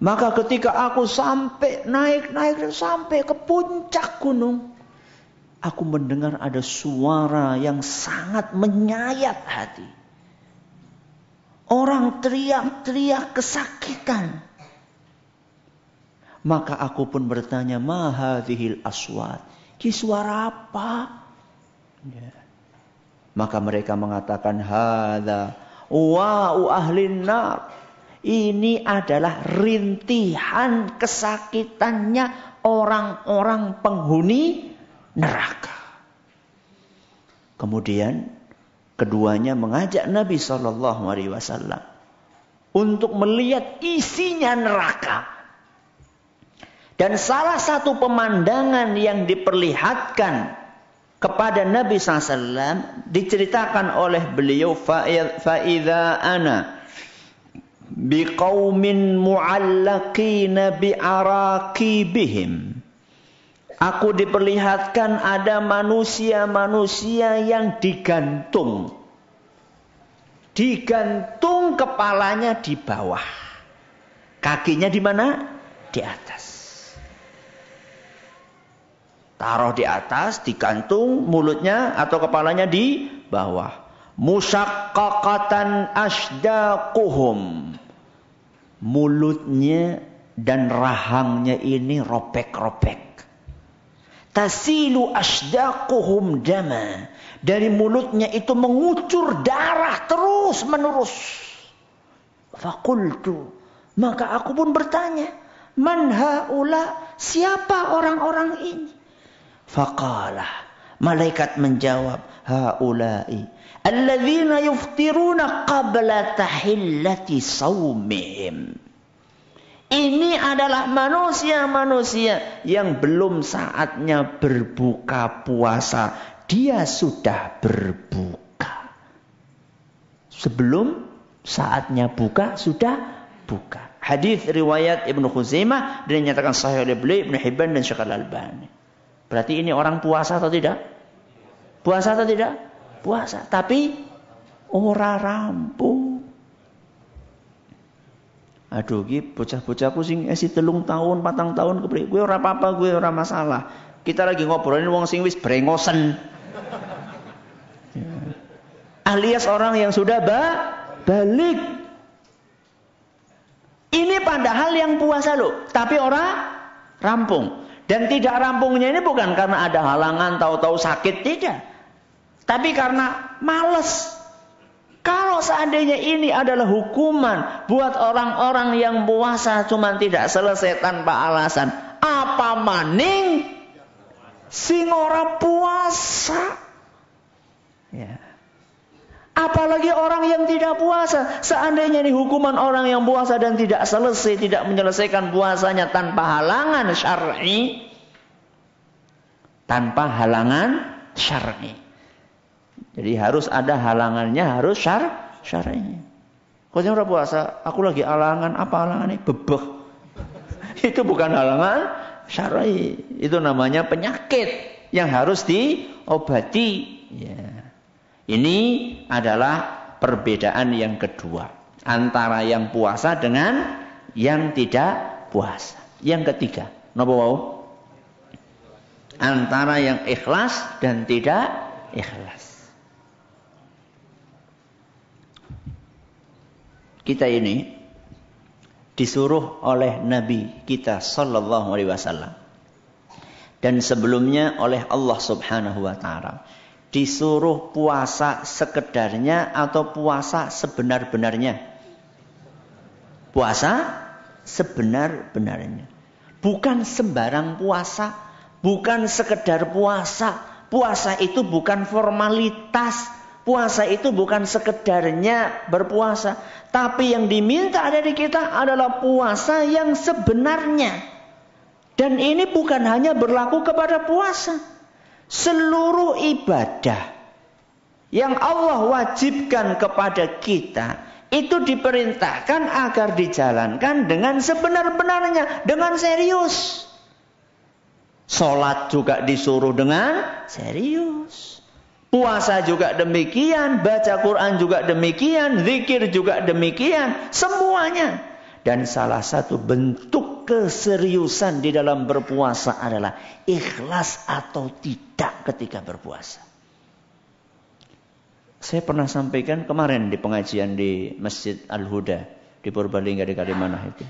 Maka ketika aku sampai naik-naik sampai ke puncak gunung, aku mendengar ada suara yang sangat menyayat hati Orang teriak-teriak kesakitan. Maka aku pun bertanya, Maha dihil aswat. Kiswara apa? Ya. Maka mereka mengatakan, Hada wa'u ahlin nar. Ini adalah rintihan kesakitannya orang-orang penghuni neraka. Kemudian Keduanya mengajak Nabi Shallallahu Alaihi Wasallam untuk melihat isinya neraka. Dan salah satu pemandangan yang diperlihatkan kepada Nabi SAW diceritakan oleh beliau faida ana biqaumin mu'allaqina bi araqibihim Aku diperlihatkan ada manusia-manusia yang digantung. Digantung kepalanya di bawah. Kakinya di mana? Di atas. Taruh di atas, digantung mulutnya atau kepalanya di bawah. asda asdaquhum. Mulutnya dan rahangnya ini robek-robek Tasilu ashdaquhum dama. Dari mulutnya itu mengucur darah terus menerus. Fakultu. Maka aku pun bertanya. Man haula siapa orang-orang ini? Faqalah. Malaikat menjawab, haulai alladzina yuftiruna qabla tahillati saumihim. Ini adalah manusia-manusia yang belum saatnya berbuka puasa. Dia sudah berbuka. Sebelum saatnya buka, sudah buka. Hadis riwayat Ibnu Khuzaimah dan dinyatakan sahih oleh beliau Ibnu Hibban dan Syekh Al-Albani. Berarti ini orang puasa atau tidak? Puasa atau tidak? Puasa, tapi ora rampung. Aduh ki bocah bocah sing esi telung tahun, patang tahun kepriye? Gue ora apa-apa, gue ora masalah. Kita lagi ngobrolin wong sing wis brengosen. Ya. Alias orang yang sudah ba balik. Ini padahal yang puasa loh, tapi orang rampung. Dan tidak rampungnya ini bukan karena ada halangan, tahu-tahu sakit, tidak. Tapi karena males, kalau seandainya ini adalah hukuman buat orang-orang yang puasa cuma tidak selesai tanpa alasan, apa maning sing ora puasa? Ya. Apalagi orang yang tidak puasa. Seandainya ini hukuman orang yang puasa dan tidak selesai, tidak menyelesaikan puasanya tanpa halangan syar'i. Tanpa halangan syar'i. Jadi harus ada halangannya, harus syar syar'inya. Kau jangan puasa, aku lagi halangan, apa halangannya? Bebek. <laughs> itu bukan halangan syar'i. Itu namanya penyakit yang harus diobati. Ya. Ini adalah perbedaan yang kedua antara yang puasa dengan yang tidak puasa. Yang ketiga, nopo wow. Antara yang ikhlas dan tidak ikhlas. kita ini disuruh oleh Nabi kita sallallahu alaihi wasallam dan sebelumnya oleh Allah Subhanahu wa taala disuruh puasa sekedarnya atau puasa sebenar-benarnya puasa sebenar-benarnya bukan sembarang puasa bukan sekedar puasa puasa itu bukan formalitas Puasa itu bukan sekedarnya berpuasa, tapi yang diminta dari kita adalah puasa yang sebenarnya. Dan ini bukan hanya berlaku kepada puasa, seluruh ibadah yang Allah wajibkan kepada kita itu diperintahkan agar dijalankan dengan sebenar-benarnya, dengan serius. Sholat juga disuruh dengan serius. Puasa juga demikian, baca Quran juga demikian, zikir juga demikian, semuanya. Dan salah satu bentuk keseriusan di dalam berpuasa adalah ikhlas atau tidak ketika berpuasa. Saya pernah sampaikan kemarin di pengajian di Masjid Al-Huda di Purbalingga di Kalimantan itu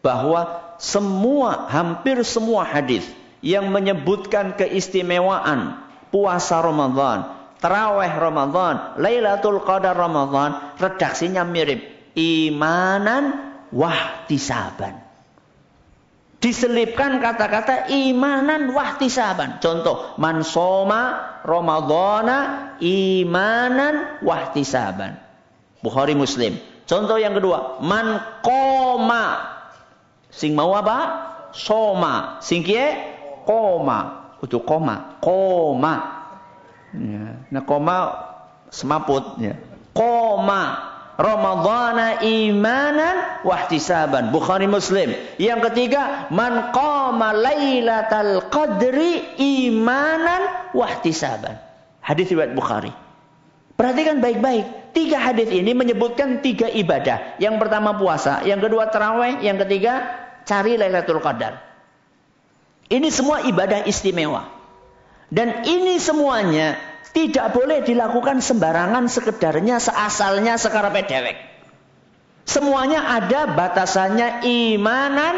bahwa semua hampir semua hadis yang menyebutkan keistimewaan puasa Ramadan, terawih Ramadan, Lailatul Qadar Ramadan, redaksinya mirip. Imanan wahtisaban. Diselipkan kata-kata imanan wahtisaban. Contoh, mansoma Ramadana imanan wahtisaban. Bukhari Muslim. Contoh yang kedua, man koma. Sing mau apa? Soma. Sing kie? Koma kudu koma, koma. Ya. Nah, koma semaput ya. Koma Ramadhana imanan wahtisaban. Bukhari Muslim. Yang ketiga, man qama lailatal qadri imanan wahtisaban. Hadis riwayat Bukhari. Perhatikan baik-baik. Tiga hadis ini menyebutkan tiga ibadah. Yang pertama puasa, yang kedua terawih, yang ketiga cari Lailatul Qadar. Ini semua ibadah istimewa. Dan ini semuanya tidak boleh dilakukan sembarangan sekedarnya, seasalnya, sekarepedewek. Semuanya ada batasannya imanan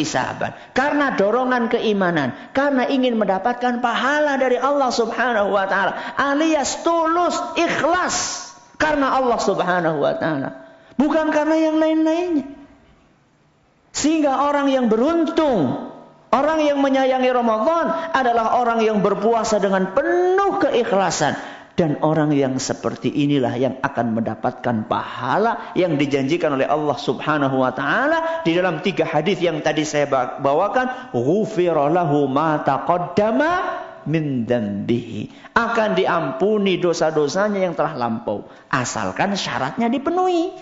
sahabat, Karena dorongan keimanan. Karena ingin mendapatkan pahala dari Allah subhanahu wa ta'ala. Alias tulus, ikhlas. Karena Allah subhanahu wa ta'ala. Bukan karena yang lain-lainnya. Sehingga orang yang beruntung Orang yang menyayangi Ramadan adalah orang yang berpuasa dengan penuh keikhlasan. Dan orang yang seperti inilah yang akan mendapatkan pahala yang dijanjikan oleh Allah Subhanahu wa taala di dalam tiga hadis yang tadi saya bawakan, ghufirallahu ma taqaddama min dambihi. Akan diampuni dosa-dosanya yang telah lampau, asalkan syaratnya dipenuhi.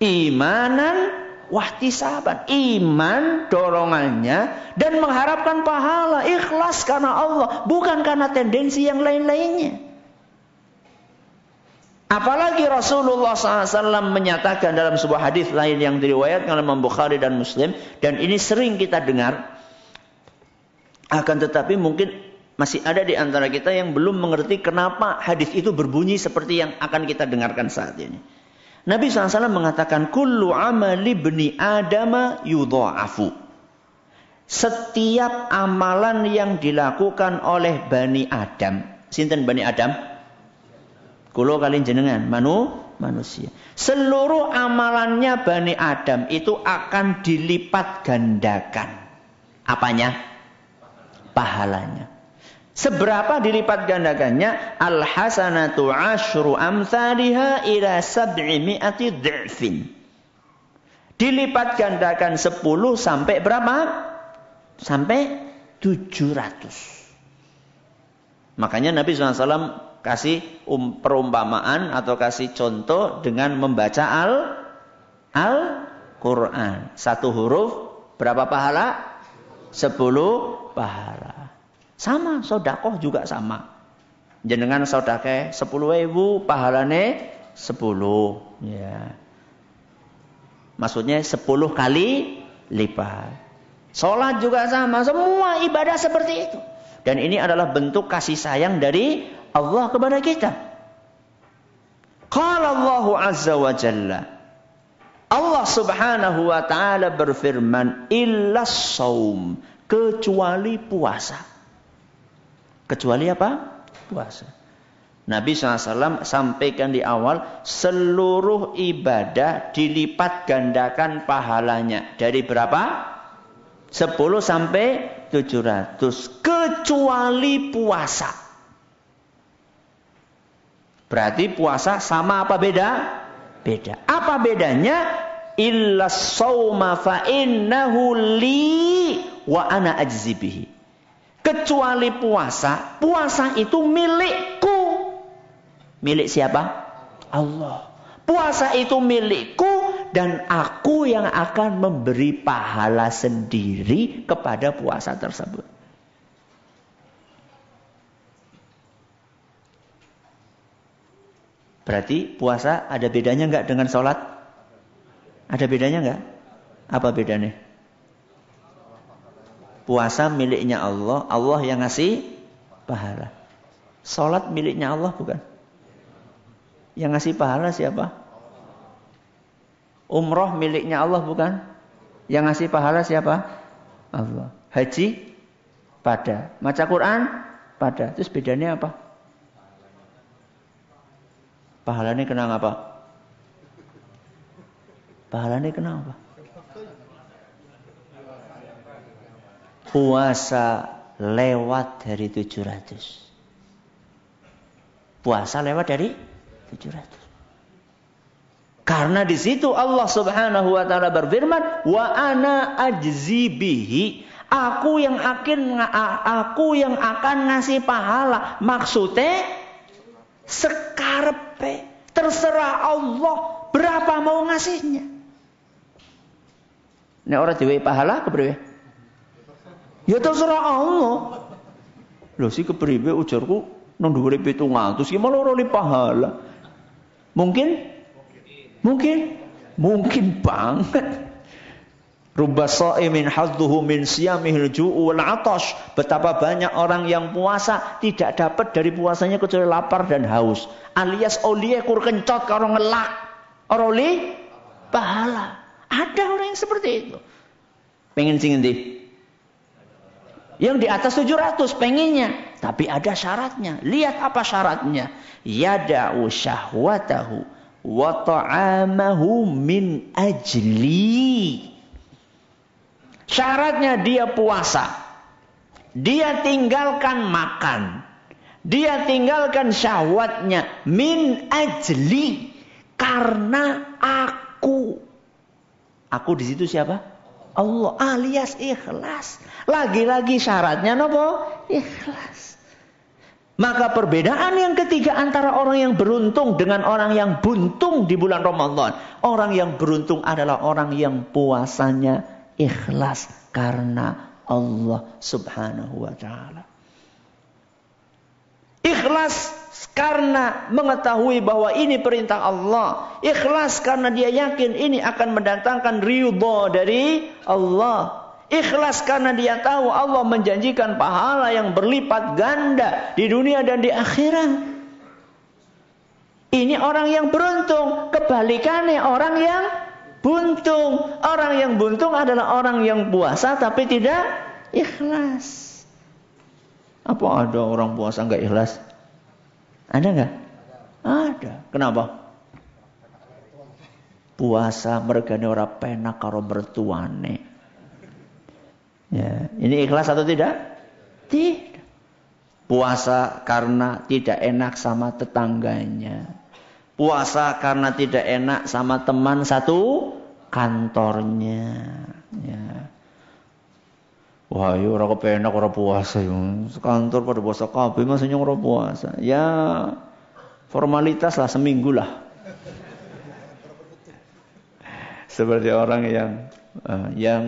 Imanan sahabat, Iman dorongannya dan mengharapkan pahala. Ikhlas karena Allah. Bukan karena tendensi yang lain-lainnya. Apalagi Rasulullah SAW menyatakan dalam sebuah hadis lain yang diriwayatkan oleh Bukhari dan Muslim. Dan ini sering kita dengar. Akan tetapi mungkin masih ada di antara kita yang belum mengerti kenapa hadis itu berbunyi seperti yang akan kita dengarkan saat ini. Nabi SAW mengatakan, Kullu amali bni adama yudha'afu. Setiap amalan yang dilakukan oleh Bani Adam. Sinten Bani Adam? Kulo kalian jenengan. Manu? Manusia. Seluruh amalannya Bani Adam itu akan dilipat gandakan. Apanya? Pahalanya. Seberapa dilipat gandakannya? Al hasanatu ashru amthaliha ila sab'i mi'ati Dilipat gandakan 10 sampai berapa? Sampai 700. Makanya Nabi SAW kasih um, perumpamaan atau kasih contoh dengan membaca al al Quran. Satu huruf berapa pahala? 10 pahala. Sama, sodakoh juga sama. Jenengan sodake sepuluh ewu, pahalane sepuluh. Ya. Maksudnya sepuluh kali lipat. Sholat juga sama, semua ibadah seperti itu. Dan ini adalah bentuk kasih sayang dari Allah kepada kita. Qala Allah Azza wa Jalla. Allah subhanahu wa ta'ala berfirman, Illa saum, kecuali puasa. Kecuali apa? Puasa. Nabi SAW sampaikan di awal, seluruh ibadah dilipat gandakan pahalanya. Dari berapa? 10 sampai 700. Kecuali puasa. Berarti puasa sama apa beda? Beda. Apa bedanya? Illa sawma fa'innahu innahu li wa ana ajzibihi kecuali puasa. Puasa itu milikku. Milik siapa? Allah. Puasa itu milikku dan aku yang akan memberi pahala sendiri kepada puasa tersebut. Berarti puasa ada bedanya enggak dengan sholat? Ada bedanya enggak? Apa bedanya? Puasa miliknya Allah, Allah yang ngasih pahala. Salat miliknya Allah bukan? Yang ngasih pahala siapa? Umroh miliknya Allah bukan? Yang ngasih pahala siapa? Allah. Haji pada. Maca Quran pada. Terus bedanya apa? Pahalanya kena apa? Pahalanya kena apa? puasa lewat dari 700. Puasa lewat dari 700. Karena di situ Allah Subhanahu wa taala berfirman, "Wa ana ajzi bihi." Aku yang akan aku yang akan ngasih pahala. Maksudnya sekarpe terserah Allah berapa mau ngasihnya. Ini orang diwai pahala keberapa? Ya terserah Allah. Lho si kepriwe ujarku nang dhuwure 700 iki malah ora pahala. Mungkin? Mungkin? Mungkin banget. Rubba sha'imin hadduhu min siyamihil ju'u wal atas Betapa banyak orang yang puasa tidak dapat dari puasanya kecuali lapar dan haus. Alias oliye kur kencot karo ngelak. Ora pahala. Ada orang yang seperti itu. Pengen sing endi? Yang di atas 700 pengennya. Tapi ada syaratnya. Lihat apa syaratnya. Yada'u syahwatahu wa ta'amahu min ajli. Syaratnya dia puasa. Dia tinggalkan makan. Dia tinggalkan syahwatnya. Min ajli. Karena aku. Aku di situ siapa? Allah alias ikhlas. Lagi-lagi syaratnya nopo? Ikhlas. Maka perbedaan yang ketiga antara orang yang beruntung dengan orang yang buntung di bulan Ramadan. Orang yang beruntung adalah orang yang puasanya ikhlas karena Allah subhanahu wa ta'ala. Ikhlas karena mengetahui bahwa ini perintah Allah. Ikhlas karena dia yakin ini akan mendatangkan ridho dari Allah. Ikhlas karena dia tahu Allah menjanjikan pahala yang berlipat ganda di dunia dan di akhirat. Ini orang yang beruntung, kebalikannya orang yang buntung. Orang yang buntung adalah orang yang puasa tapi tidak ikhlas. Apa ada orang puasa nggak ikhlas? Ada nggak? Ada. Kenapa? Puasa mergane ora penak karo mertuane. Ya, ini ikhlas atau tidak? Tidak. Puasa karena tidak enak sama tetangganya. Puasa karena tidak enak sama teman satu kantornya. Ya. Wah, yo iya, ora kepenak ora puasa yo. Iya. Sekantor pada puasa kabeh masih ora puasa. Ya formalitas lah seminggu lah. <laughs> Seperti orang yang uh, ya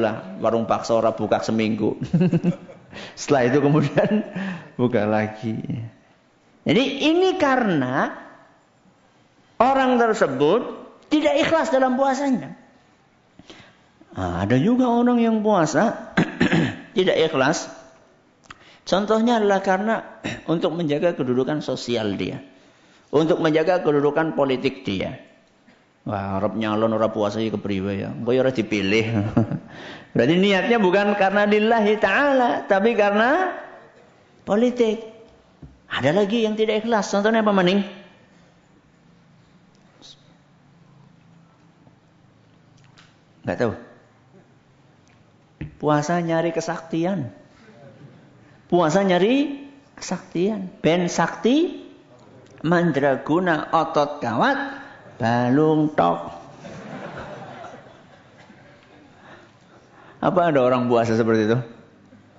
lah warung paksa ora buka seminggu. <laughs> Setelah itu kemudian <laughs> buka lagi. Jadi ini karena orang tersebut tidak ikhlas dalam puasanya. Nah, ada juga orang yang puasa <clears throat> tidak ikhlas. Contohnya adalah karena <clears throat> untuk menjaga kedudukan sosial dia. Untuk menjaga kedudukan politik dia. Wah, Arab nyalon orang puasa ya kepriwe ya. Boy ya orang dipilih. <laughs> Berarti niatnya bukan karena lillahi ta'ala. Tapi karena politik. Ada lagi yang tidak ikhlas. Contohnya apa maning? Gak tahu. Puasa nyari kesaktian. Puasa nyari kesaktian. Ben sakti mandraguna otot kawat balung tok. Apa ada orang puasa seperti itu?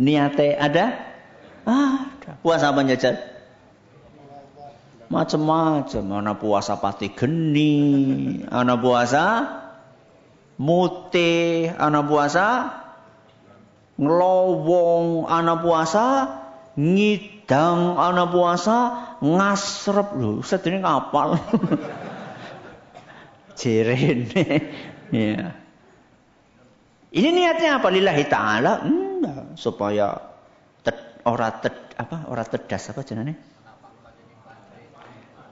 Niate ada? Ah, ada. Puasa apa jajan? Macam-macam. Mana puasa pati geni, ana puasa mute, ana puasa ngelowong anak puasa, ngidang anak puasa, ngasrep lho, sedene kapal. <laughs> Jerene. ya. Ini niatnya apa lillahi taala? Hmm, supaya ted, ora ted, apa ora tedas apa jenenge?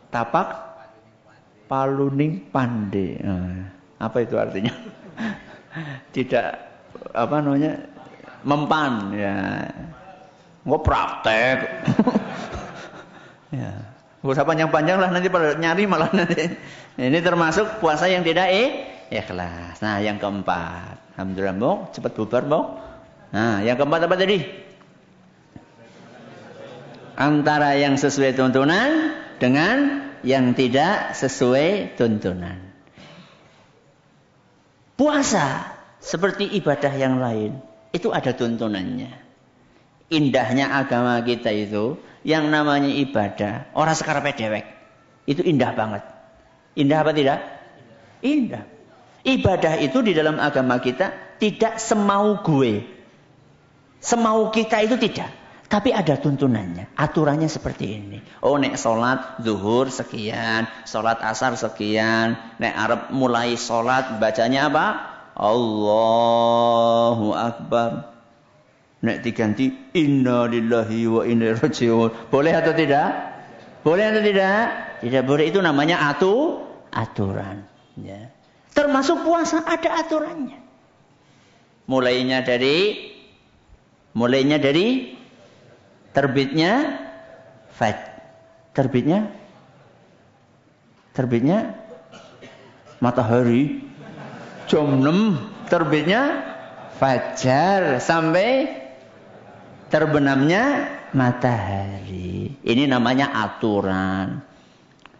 Tapak paluning pande. Nah, apa itu artinya? <laughs> Tidak apa namanya mempan ya. Gue praktek. <laughs> ya. gue usah panjang-panjang lah nanti pada nyari malah nanti. Ini termasuk puasa yang tidak eh ya kelas. Nah, yang keempat. Alhamdulillah, mau cepat bubar, mau Nah, yang keempat apa tadi? Antara yang sesuai tuntunan dengan yang tidak sesuai tuntunan. Puasa seperti ibadah yang lain itu ada tuntunannya. Indahnya agama kita itu yang namanya ibadah, orang sekarang dewek. Itu indah banget. Indah apa tidak? Indah. Ibadah itu di dalam agama kita tidak semau gue. Semau kita itu tidak. Tapi ada tuntunannya, aturannya seperti ini. Oh, nek sholat zuhur sekian, sholat asar sekian, nek Arab mulai sholat bacanya apa? Allahu Akbar. Nek diganti inna lillahi wa inna rajiun. Boleh atau tidak? Boleh atau tidak? Tidak boleh itu namanya atu aturan. Ya. Termasuk puasa ada aturannya. Mulainya dari mulainya dari terbitnya fajr. Terbitnya terbitnya matahari jam 6 terbitnya fajar sampai terbenamnya matahari. Ini namanya aturan.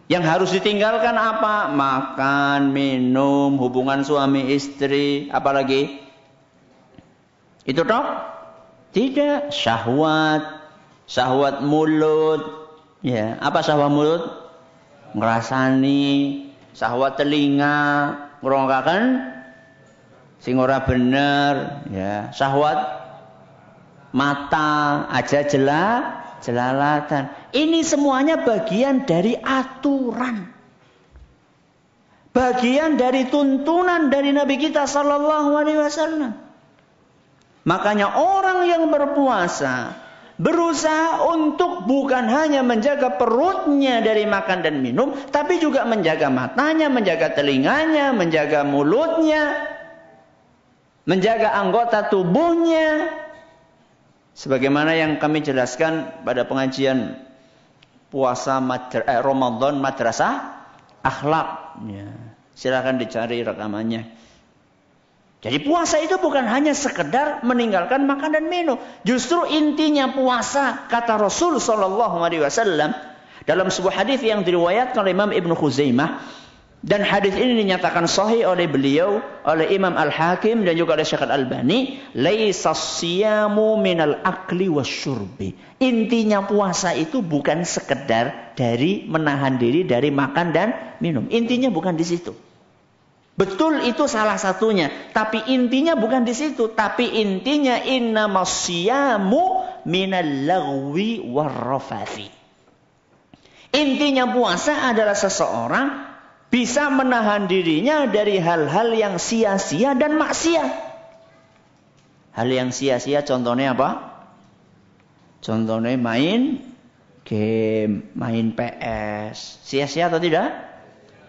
Yang harus ditinggalkan apa? Makan, minum, hubungan suami istri, apalagi? Itu toh? Tidak, syahwat, syahwat mulut, ya, apa syahwat mulut? Ngerasani, syahwat telinga, ngerongkakan sing ora bener ya syahwat mata aja jelas jelalatan ini semuanya bagian dari aturan bagian dari tuntunan dari Nabi kita Sallallahu Alaihi Wasallam. Makanya orang yang berpuasa berusaha untuk bukan hanya menjaga perutnya dari makan dan minum, tapi juga menjaga matanya, menjaga telinganya, menjaga mulutnya, menjaga anggota tubuhnya sebagaimana yang kami jelaskan pada pengajian puasa madra, eh, Ramadan madrasah akhlak ya. silahkan dicari rekamannya jadi puasa itu bukan hanya sekedar meninggalkan makan dan minum justru intinya puasa kata Rasul Shallallahu Wasallam dalam sebuah hadis yang diriwayatkan oleh Imam Ibnu Khuzaimah dan hadis ini dinyatakan sahih oleh beliau, oleh Imam Al-Hakim dan juga oleh Syekh Al-Albani, laisa siyamu minal akli wasyurbi. Intinya puasa itu bukan sekedar dari menahan diri dari makan dan minum. Intinya bukan di situ. Betul itu salah satunya, tapi intinya bukan di situ, tapi intinya inna masyamu minal lagwi warrafathi. Intinya puasa adalah seseorang bisa menahan dirinya dari hal-hal yang sia-sia dan maksiat. Hal yang sia-sia contohnya apa? Contohnya main game, main PS. Sia-sia atau tidak?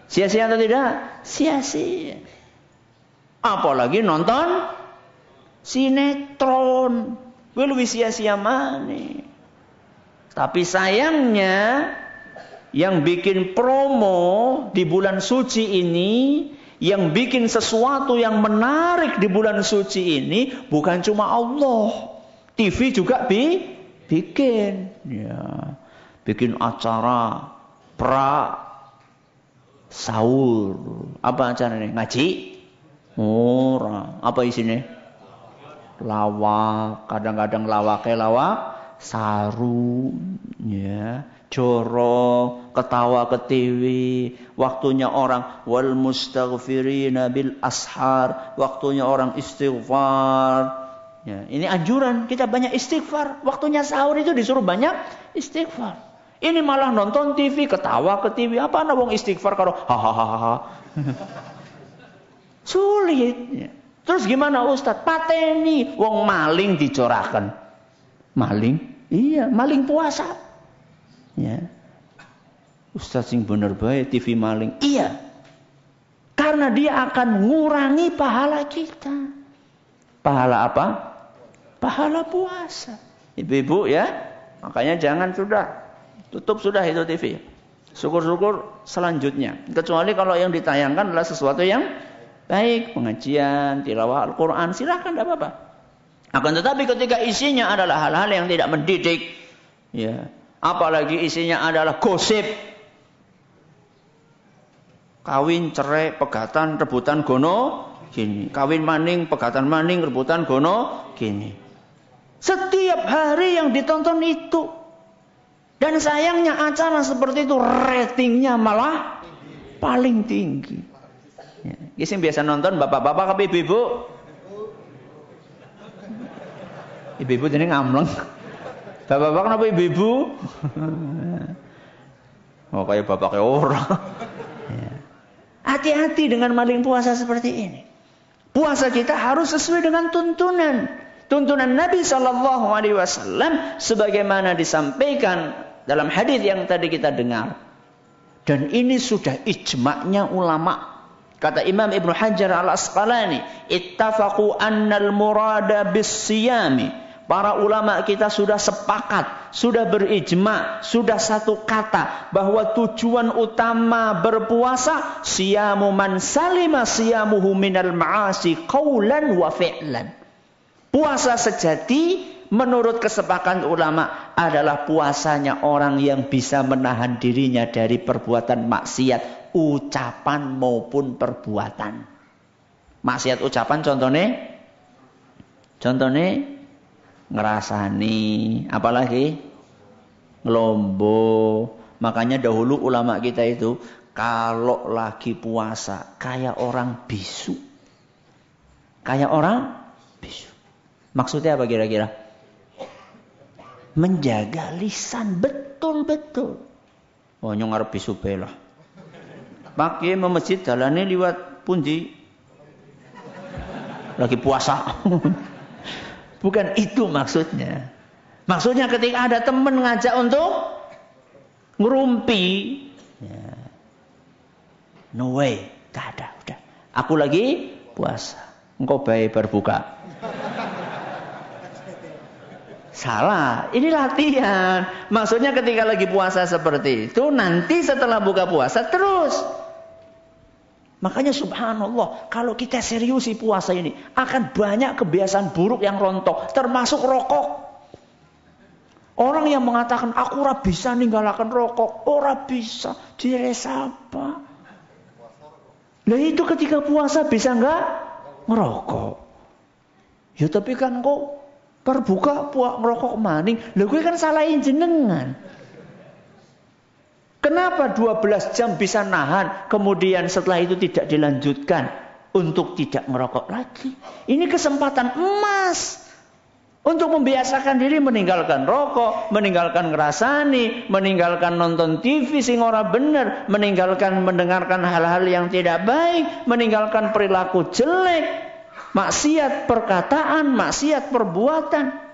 Sia-sia atau tidak? Sia-sia. Apalagi nonton sinetron. Gue lebih sia-sia mana? Tapi sayangnya yang bikin promo di bulan suci ini, yang bikin sesuatu yang menarik di bulan suci ini bukan cuma Allah. TV juga bi bikin, ya. Bikin acara pra sahur. Apa acara nih? Ngaji? Murah. Apa isinya? Lawak. Kadang-kadang lawaknya lawak saru. Ya joro, ketawa ke TV. waktunya orang wal mustaghfirina bil ashar, waktunya orang istighfar. Ya, ini anjuran kita banyak istighfar. Waktunya sahur itu disuruh banyak istighfar. Ini malah nonton TV, ketawa ke TV. Apa anda wong istighfar kalau <laughs> hahaha. Sulit. Ya. Terus gimana Ustaz? Pateni, wong maling dicorakan. Maling? Iya, maling puasa. Ya. Ustaz sing bener baik TV maling. Iya. Karena dia akan mengurangi pahala kita. Pahala apa? Pahala puasa. Ibu-ibu ya. Makanya jangan sudah. Tutup sudah itu TV. Syukur-syukur selanjutnya. Kecuali kalau yang ditayangkan adalah sesuatu yang baik. Pengajian, tilawah Al-Quran. Silahkan tidak apa-apa. Akan tetapi ketika isinya adalah hal-hal yang tidak mendidik. Ya, Apalagi isinya adalah gosip. Kawin, cerai, pegatan, rebutan gono, gini. Kawin maning, pegatan maning, rebutan gono, gini. Setiap hari yang ditonton itu. Dan sayangnya acara seperti itu ratingnya malah paling tinggi. Ya. Yang biasa nonton bapak-bapak tapi ibu-ibu. Ibu-ibu jadi ngamleng. Bapak-bapak kenapa ibu-ibu? Mau oh, kayak bapak kayak orang. Hati-hati dengan maling puasa seperti ini. Puasa kita harus sesuai dengan tuntunan. Tuntunan Nabi Shallallahu Alaihi Wasallam sebagaimana disampaikan dalam hadis yang tadi kita dengar. Dan ini sudah ijma'knya ulama' Kata Imam Ibn Hajar al-Asqalani, ittafaqu annal murada bis siyami Para ulama kita sudah sepakat, sudah berijma, sudah satu kata bahwa tujuan utama berpuasa siyamu man salima siyamuhu minal ma'asi qawlan wa fi'lan. Puasa sejati menurut kesepakatan ulama adalah puasanya orang yang bisa menahan dirinya dari perbuatan maksiat, ucapan maupun perbuatan. Maksiat ucapan contohnya contohnya ngerasani, apalagi ngelombo. Makanya dahulu ulama kita itu kalau lagi puasa kayak orang bisu. Kayak orang bisu. Maksudnya apa kira-kira? Menjaga lisan betul-betul. Oh nyongar bisu belah. Pakai memecit jalannya lewat pundi. Lagi puasa. <laughs> Bukan itu maksudnya. Maksudnya ketika ada teman ngajak untuk ngerumpi. Ya. No way. Gak ada. Udah. Aku lagi puasa. Engkau baik berbuka. Salah, ini latihan. Maksudnya ketika lagi puasa seperti itu, nanti setelah buka puasa terus Makanya subhanallah, kalau kita serius seriusi puasa ini, akan banyak kebiasaan buruk yang rontok, termasuk rokok. Orang yang mengatakan, aku ora bisa ninggalakan rokok, ora bisa, dia apa? Nah itu ketika puasa bisa enggak? ngerokok. Ya tapi kan kok terbuka puak ngerokok maning, lah gue kan salahin jenengan. Kenapa 12 jam bisa nahan, kemudian setelah itu tidak dilanjutkan untuk tidak merokok lagi? Ini kesempatan emas untuk membiasakan diri meninggalkan rokok, meninggalkan ngerasani, meninggalkan nonton TV sing ora bener, meninggalkan mendengarkan hal-hal yang tidak baik, meninggalkan perilaku jelek, maksiat perkataan, maksiat perbuatan.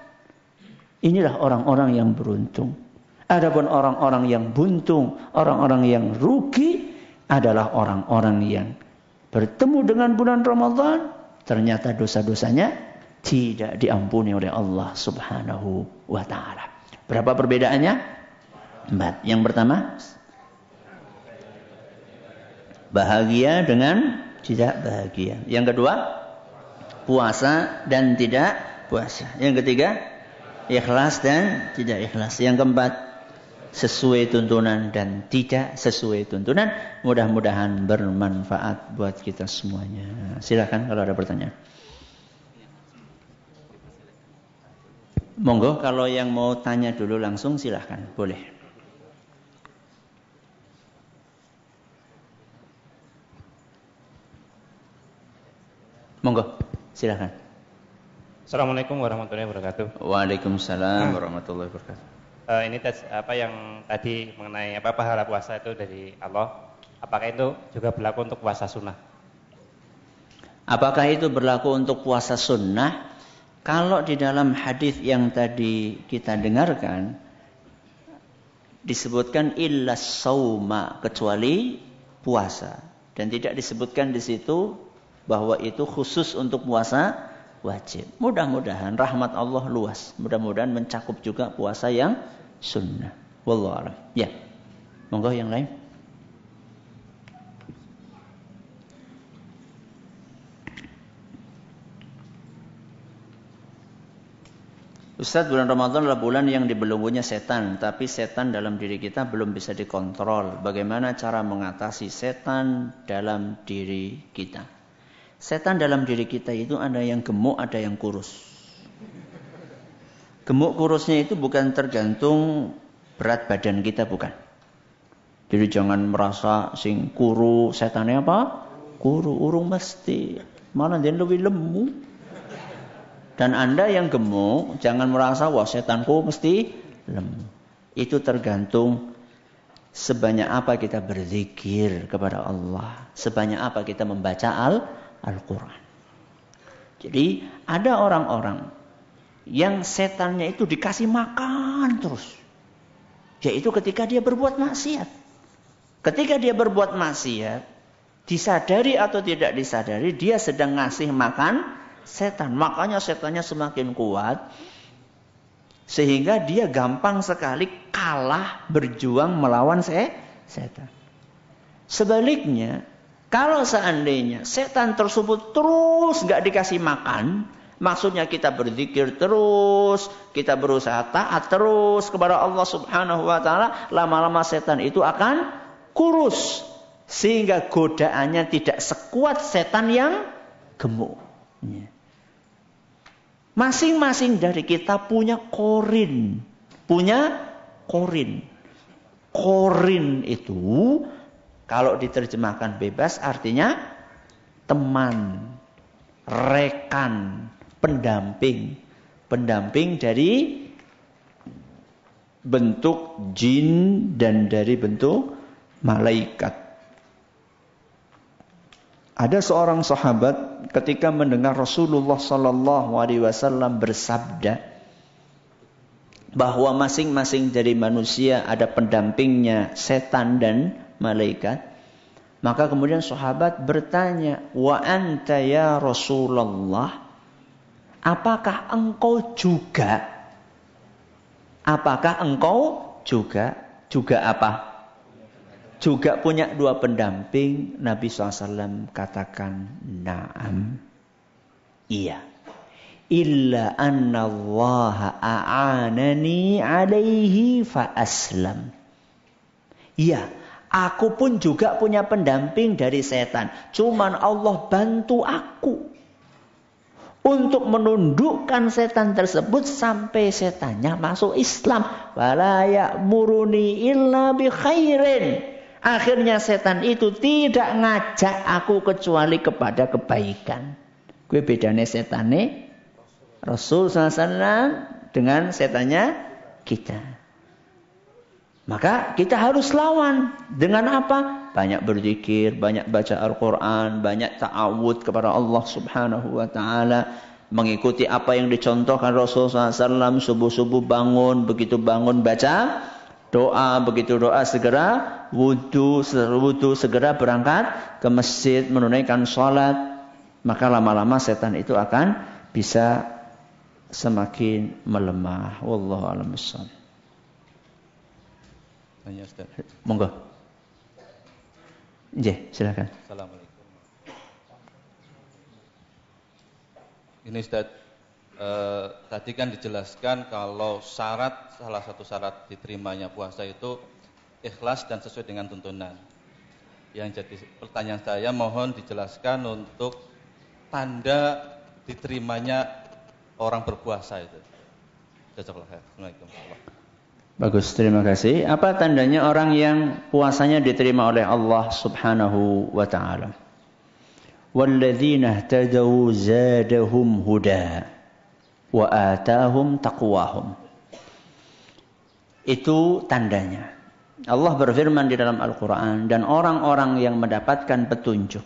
Inilah orang-orang yang beruntung. Adapun orang-orang yang buntung, orang-orang yang rugi adalah orang-orang yang bertemu dengan bulan Ramadan, ternyata dosa-dosanya tidak diampuni oleh Allah Subhanahu wa taala. Berapa perbedaannya? Empat. Yang pertama, bahagia dengan tidak bahagia. Yang kedua, puasa dan tidak puasa. Yang ketiga, ikhlas dan tidak ikhlas. Yang keempat, sesuai tuntunan dan tidak sesuai tuntunan. Mudah-mudahan bermanfaat buat kita semuanya. Silakan kalau ada pertanyaan. Monggo kalau yang mau tanya dulu langsung silahkan, boleh. Monggo, silahkan. Assalamualaikum warahmatullahi wabarakatuh. Waalaikumsalam warahmatullahi wabarakatuh uh, ini tes, apa yang tadi mengenai apa pahala puasa itu dari Allah. Apakah itu juga berlaku untuk puasa sunnah? Apakah itu berlaku untuk puasa sunnah? Kalau di dalam hadis yang tadi kita dengarkan disebutkan illa sauma kecuali puasa dan tidak disebutkan di situ bahwa itu khusus untuk puasa wajib. Mudah-mudahan rahmat Allah luas. Mudah-mudahan mencakup juga puasa yang sunnah. Wallahu a'lam. Ya. Monggo yang lain. Ustadz, bulan Ramadan adalah bulan yang dibelenggunya setan, tapi setan dalam diri kita belum bisa dikontrol. Bagaimana cara mengatasi setan dalam diri kita? Setan dalam diri kita itu ada yang gemuk, ada yang kurus. Gemuk kurusnya itu bukan tergantung berat badan kita, bukan. Jadi jangan merasa sing kuru setannya apa? Kuru, urung mesti. mana dia lebih lemu. Dan Anda yang gemuk, jangan merasa, wah setanku mesti lemu. Itu tergantung sebanyak apa kita berzikir kepada Allah. Sebanyak apa kita membaca Al-Quran. Al-Quran. Jadi ada orang-orang yang setannya itu dikasih makan terus. Yaitu ketika dia berbuat maksiat. Ketika dia berbuat maksiat, disadari atau tidak disadari, dia sedang ngasih makan setan. Makanya setannya semakin kuat. Sehingga dia gampang sekali kalah berjuang melawan setan. Sebaliknya, kalau seandainya setan tersebut terus nggak dikasih makan, maksudnya kita berzikir terus, kita berusaha taat terus kepada Allah Subhanahu wa taala, lama-lama setan itu akan kurus sehingga godaannya tidak sekuat setan yang gemuk. Ya. Masing-masing dari kita punya korin, punya korin. Korin itu kalau diterjemahkan bebas artinya teman, rekan, pendamping. Pendamping dari bentuk jin dan dari bentuk malaikat. Ada seorang sahabat ketika mendengar Rasulullah Sallallahu Alaihi Wasallam bersabda bahwa masing-masing dari manusia ada pendampingnya setan dan malaikat. Maka kemudian sahabat bertanya, "Wa anta ya Rasulullah, apakah engkau juga? Apakah engkau juga juga apa? Juga punya dua pendamping?" Nabi SAW katakan, "Na'am." Iya. Illa anna Allah a'anani alaihi fa aslam. Iya, Aku pun juga punya pendamping dari setan. Cuman Allah bantu aku. Untuk menundukkan setan tersebut sampai setannya masuk Islam. Walaya muruni illa bi khairin. Akhirnya setan itu tidak ngajak aku kecuali kepada kebaikan. Gue bedanya setan nih. Rasul SAW dengan setannya kita. Maka kita harus lawan dengan apa? Banyak berzikir, banyak baca Al-Quran, banyak ta'awud kepada Allah subhanahu wa ta'ala. Mengikuti apa yang dicontohkan Rasulullah SAW, subuh-subuh bangun, begitu bangun baca doa, begitu doa segera wudhu, wudhu segera berangkat ke masjid menunaikan sholat. Maka lama-lama setan itu akan bisa semakin melemah. Wallahu a'lam bishawab tanya Ustaz. Monggo. J, silakan. Assalamualaikum. Ini Ustaz, eh, tadi kan dijelaskan kalau syarat salah satu syarat diterimanya puasa itu ikhlas dan sesuai dengan tuntunan. Yang jadi pertanyaan saya mohon dijelaskan untuk tanda diterimanya orang berpuasa itu. Jazakallah khair. Assalamualaikum Bagus, terima kasih. Apa tandanya orang yang puasanya diterima oleh Allah Subhanahu wa taala? Walladzina zadahum huda wa atahum taqwahum. Itu tandanya. Allah berfirman di dalam Al-Qur'an dan orang-orang yang mendapatkan petunjuk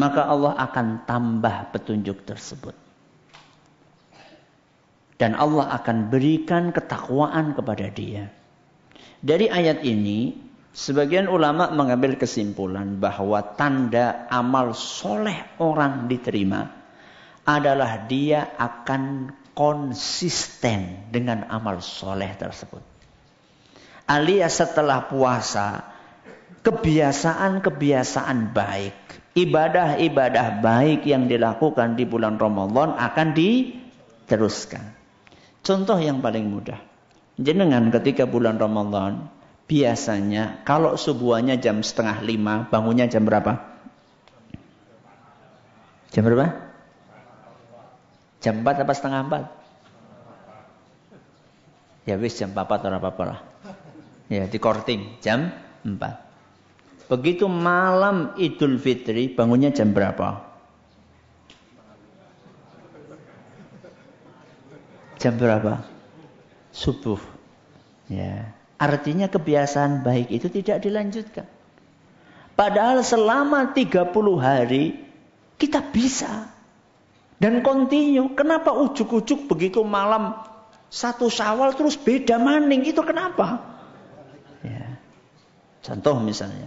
maka Allah akan tambah petunjuk tersebut. Dan Allah akan berikan ketakwaan kepada dia. Dari ayat ini, sebagian ulama mengambil kesimpulan bahwa tanda amal soleh orang diterima adalah dia akan konsisten dengan amal soleh tersebut. Alias setelah puasa, kebiasaan-kebiasaan baik, ibadah-ibadah baik yang dilakukan di bulan Ramadan akan diteruskan. Contoh yang paling mudah. Jenengan ketika bulan Ramadan, biasanya kalau subuhnya jam setengah lima, bangunnya jam berapa? Jam berapa? Jam empat apa setengah empat? Ya wis jam empat atau apa-apa lah. Ya di korting jam empat. Begitu malam Idul Fitri bangunnya jam berapa? jam berapa? Subuh. Ya. Artinya kebiasaan baik itu tidak dilanjutkan. Padahal selama 30 hari kita bisa dan kontinu. Kenapa ujuk-ujuk begitu malam satu syawal terus beda maning itu kenapa? Ya. Contoh misalnya.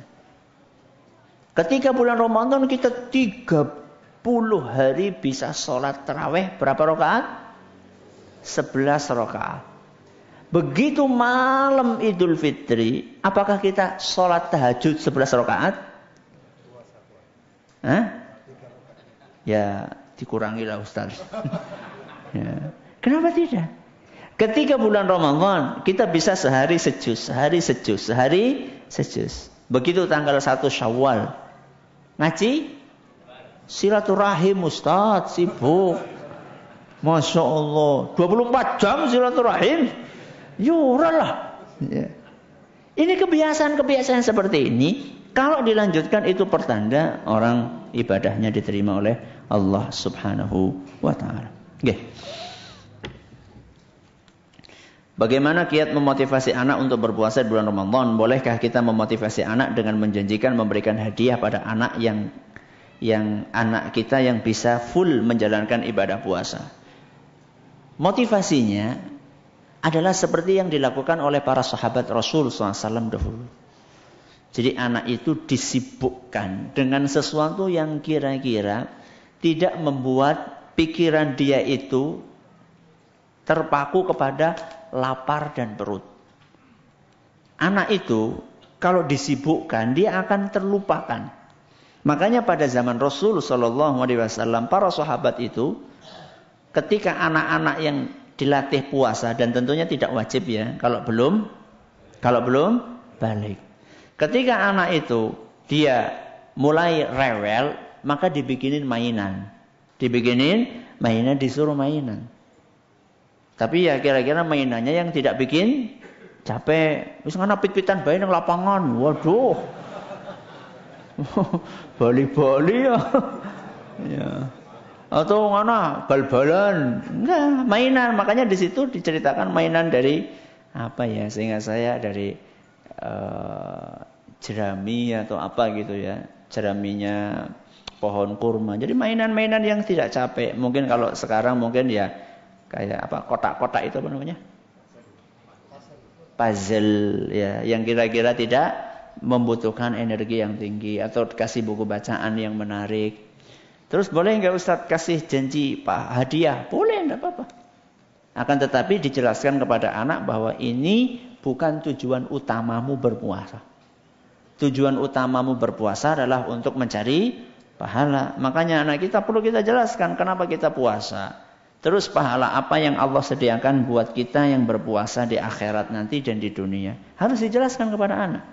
Ketika bulan Ramadan kita 30 hari bisa sholat terawih berapa rakaat? 11 rakaat. Begitu malam Idul Fitri, apakah kita sholat tahajud 11 rakaat? Hah? Ya, dikurangilah Ustaz. <laughs> ya. Kenapa tidak? Ketika bulan Ramadan, kita bisa sehari sejus, sehari sejus, sehari sejus. Begitu tanggal 1 Syawal. Ngaji silaturahim Ustaz, sibuk. Masya Allah. 24 jam silaturahim. Yura ya, lah. Ya. Ini kebiasaan-kebiasaan seperti ini. Kalau dilanjutkan itu pertanda orang ibadahnya diterima oleh Allah subhanahu wa ta'ala. Okay. Bagaimana kiat memotivasi anak untuk berpuasa di bulan Ramadan? Bolehkah kita memotivasi anak dengan menjanjikan memberikan hadiah pada anak yang yang anak kita yang bisa full menjalankan ibadah puasa? Motivasinya adalah seperti yang dilakukan oleh para sahabat Rasul SAW dahulu. Jadi anak itu disibukkan dengan sesuatu yang kira-kira tidak membuat pikiran dia itu terpaku kepada lapar dan perut. Anak itu kalau disibukkan dia akan terlupakan. Makanya pada zaman Rasul Shallallahu Alaihi Wasallam para sahabat itu ketika anak-anak yang dilatih puasa dan tentunya tidak wajib ya kalau belum kalau belum balik. Ketika anak itu dia mulai rewel, maka dibikinin mainan. Dibikinin mainan disuruh mainan. Tapi ya kira-kira mainannya yang tidak bikin capek. Wis ngono pit-pitan bayi nang lapangan. Waduh. <laughs> Bali-bali ya. <laughs> ya atau mana bal-balan enggak mainan makanya di situ diceritakan mainan dari apa ya sehingga saya dari uh, jerami atau apa gitu ya jeraminya pohon kurma jadi mainan-mainan yang tidak capek mungkin kalau sekarang mungkin ya kayak apa kotak-kotak itu apa namanya puzzle ya yang kira-kira tidak membutuhkan energi yang tinggi atau kasih buku bacaan yang menarik Terus boleh nggak Ustadz kasih janji pak hadiah? Boleh, enggak apa-apa. Akan tetapi dijelaskan kepada anak bahwa ini bukan tujuan utamamu berpuasa. Tujuan utamamu berpuasa adalah untuk mencari pahala. Makanya anak kita perlu kita jelaskan kenapa kita puasa. Terus pahala apa yang Allah sediakan buat kita yang berpuasa di akhirat nanti dan di dunia. Harus dijelaskan kepada anak.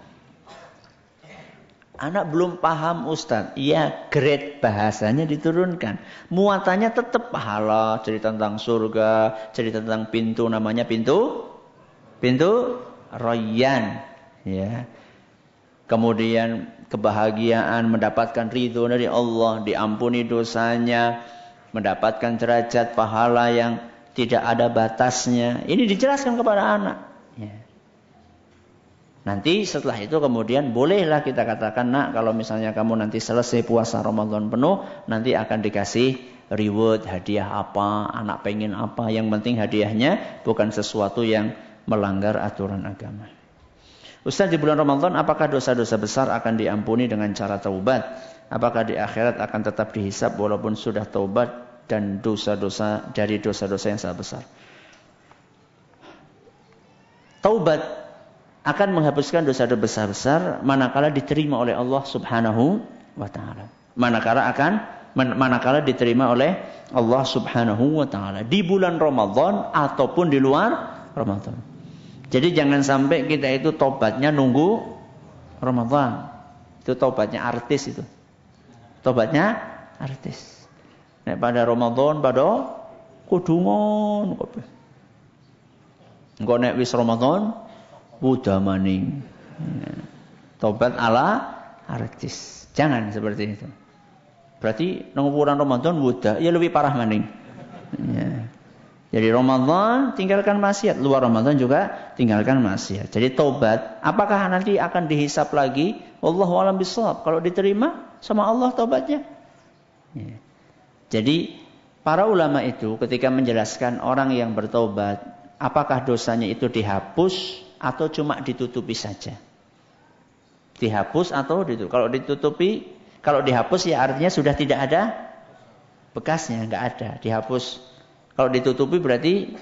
Anak belum paham Ustaz. ya grade bahasanya diturunkan. Muatannya tetap pahala, cerita tentang surga, cerita tentang pintu namanya pintu pintu royan ya. Kemudian kebahagiaan mendapatkan ridho dari Allah, diampuni dosanya, mendapatkan derajat pahala yang tidak ada batasnya. Ini dijelaskan kepada anak. Nanti setelah itu kemudian bolehlah kita katakan nak kalau misalnya kamu nanti selesai puasa Ramadan penuh nanti akan dikasih reward hadiah apa anak pengen apa yang penting hadiahnya bukan sesuatu yang melanggar aturan agama. Ustaz di bulan Ramadan apakah dosa-dosa besar akan diampuni dengan cara taubat? Apakah di akhirat akan tetap dihisap walaupun sudah taubat dan dosa-dosa dari dosa-dosa yang sangat besar? Taubat akan menghapuskan dosa-dosa besar besar manakala diterima oleh Allah Subhanahu wa taala. Manakala akan manakala diterima oleh Allah Subhanahu wa taala di bulan Ramadan ataupun di luar Ramadan. Jadi jangan sampai kita itu tobatnya nunggu Ramadan. Itu tobatnya artis itu. Tobatnya artis. Nek pada Ramadan pada kudungon kok. Engko nek wis Ramadan wudamaning. Tobat ala artis. Jangan seperti itu. Berarti nang bulan Ramadan wuda, ya lebih parah maning. Ya. Jadi Ramadan tinggalkan maksiat, luar Ramadan juga tinggalkan maksiat. Jadi tobat, apakah nanti akan dihisap lagi? Wallahu alam bisawab. Kalau diterima sama Allah tobatnya. Ya. Jadi para ulama itu ketika menjelaskan orang yang bertobat, apakah dosanya itu dihapus atau cuma ditutupi saja? Dihapus atau ditutupi? Kalau ditutupi, kalau dihapus ya artinya sudah tidak ada bekasnya, nggak ada, dihapus. Kalau ditutupi berarti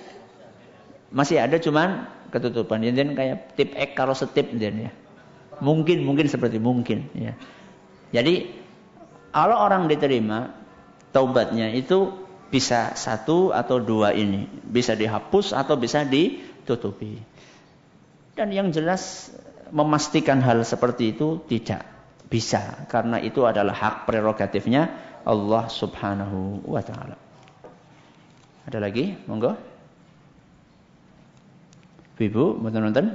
masih ada cuman ketutupan. Jadi kayak tip ek kalau setip ya. Mungkin mungkin seperti mungkin ya. Jadi kalau orang diterima taubatnya itu bisa satu atau dua ini, bisa dihapus atau bisa ditutupi. Dan yang jelas memastikan hal seperti itu tidak bisa karena itu adalah hak prerogatifnya Allah Subhanahu wa taala. Ada lagi? Monggo. Ibu, nonton-nonton.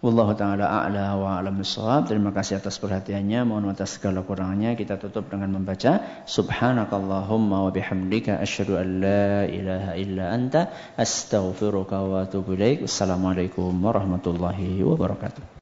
Wallahu taala a'la wa a'lam bishawab. Terima kasih atas perhatiannya. Mohon atas segala kurangnya kita tutup dengan membaca subhanakallahumma wa bihamdika asyhadu an la ilaha illa anta astaghfiruka wa atubu Assalamualaikum warahmatullahi wabarakatuh.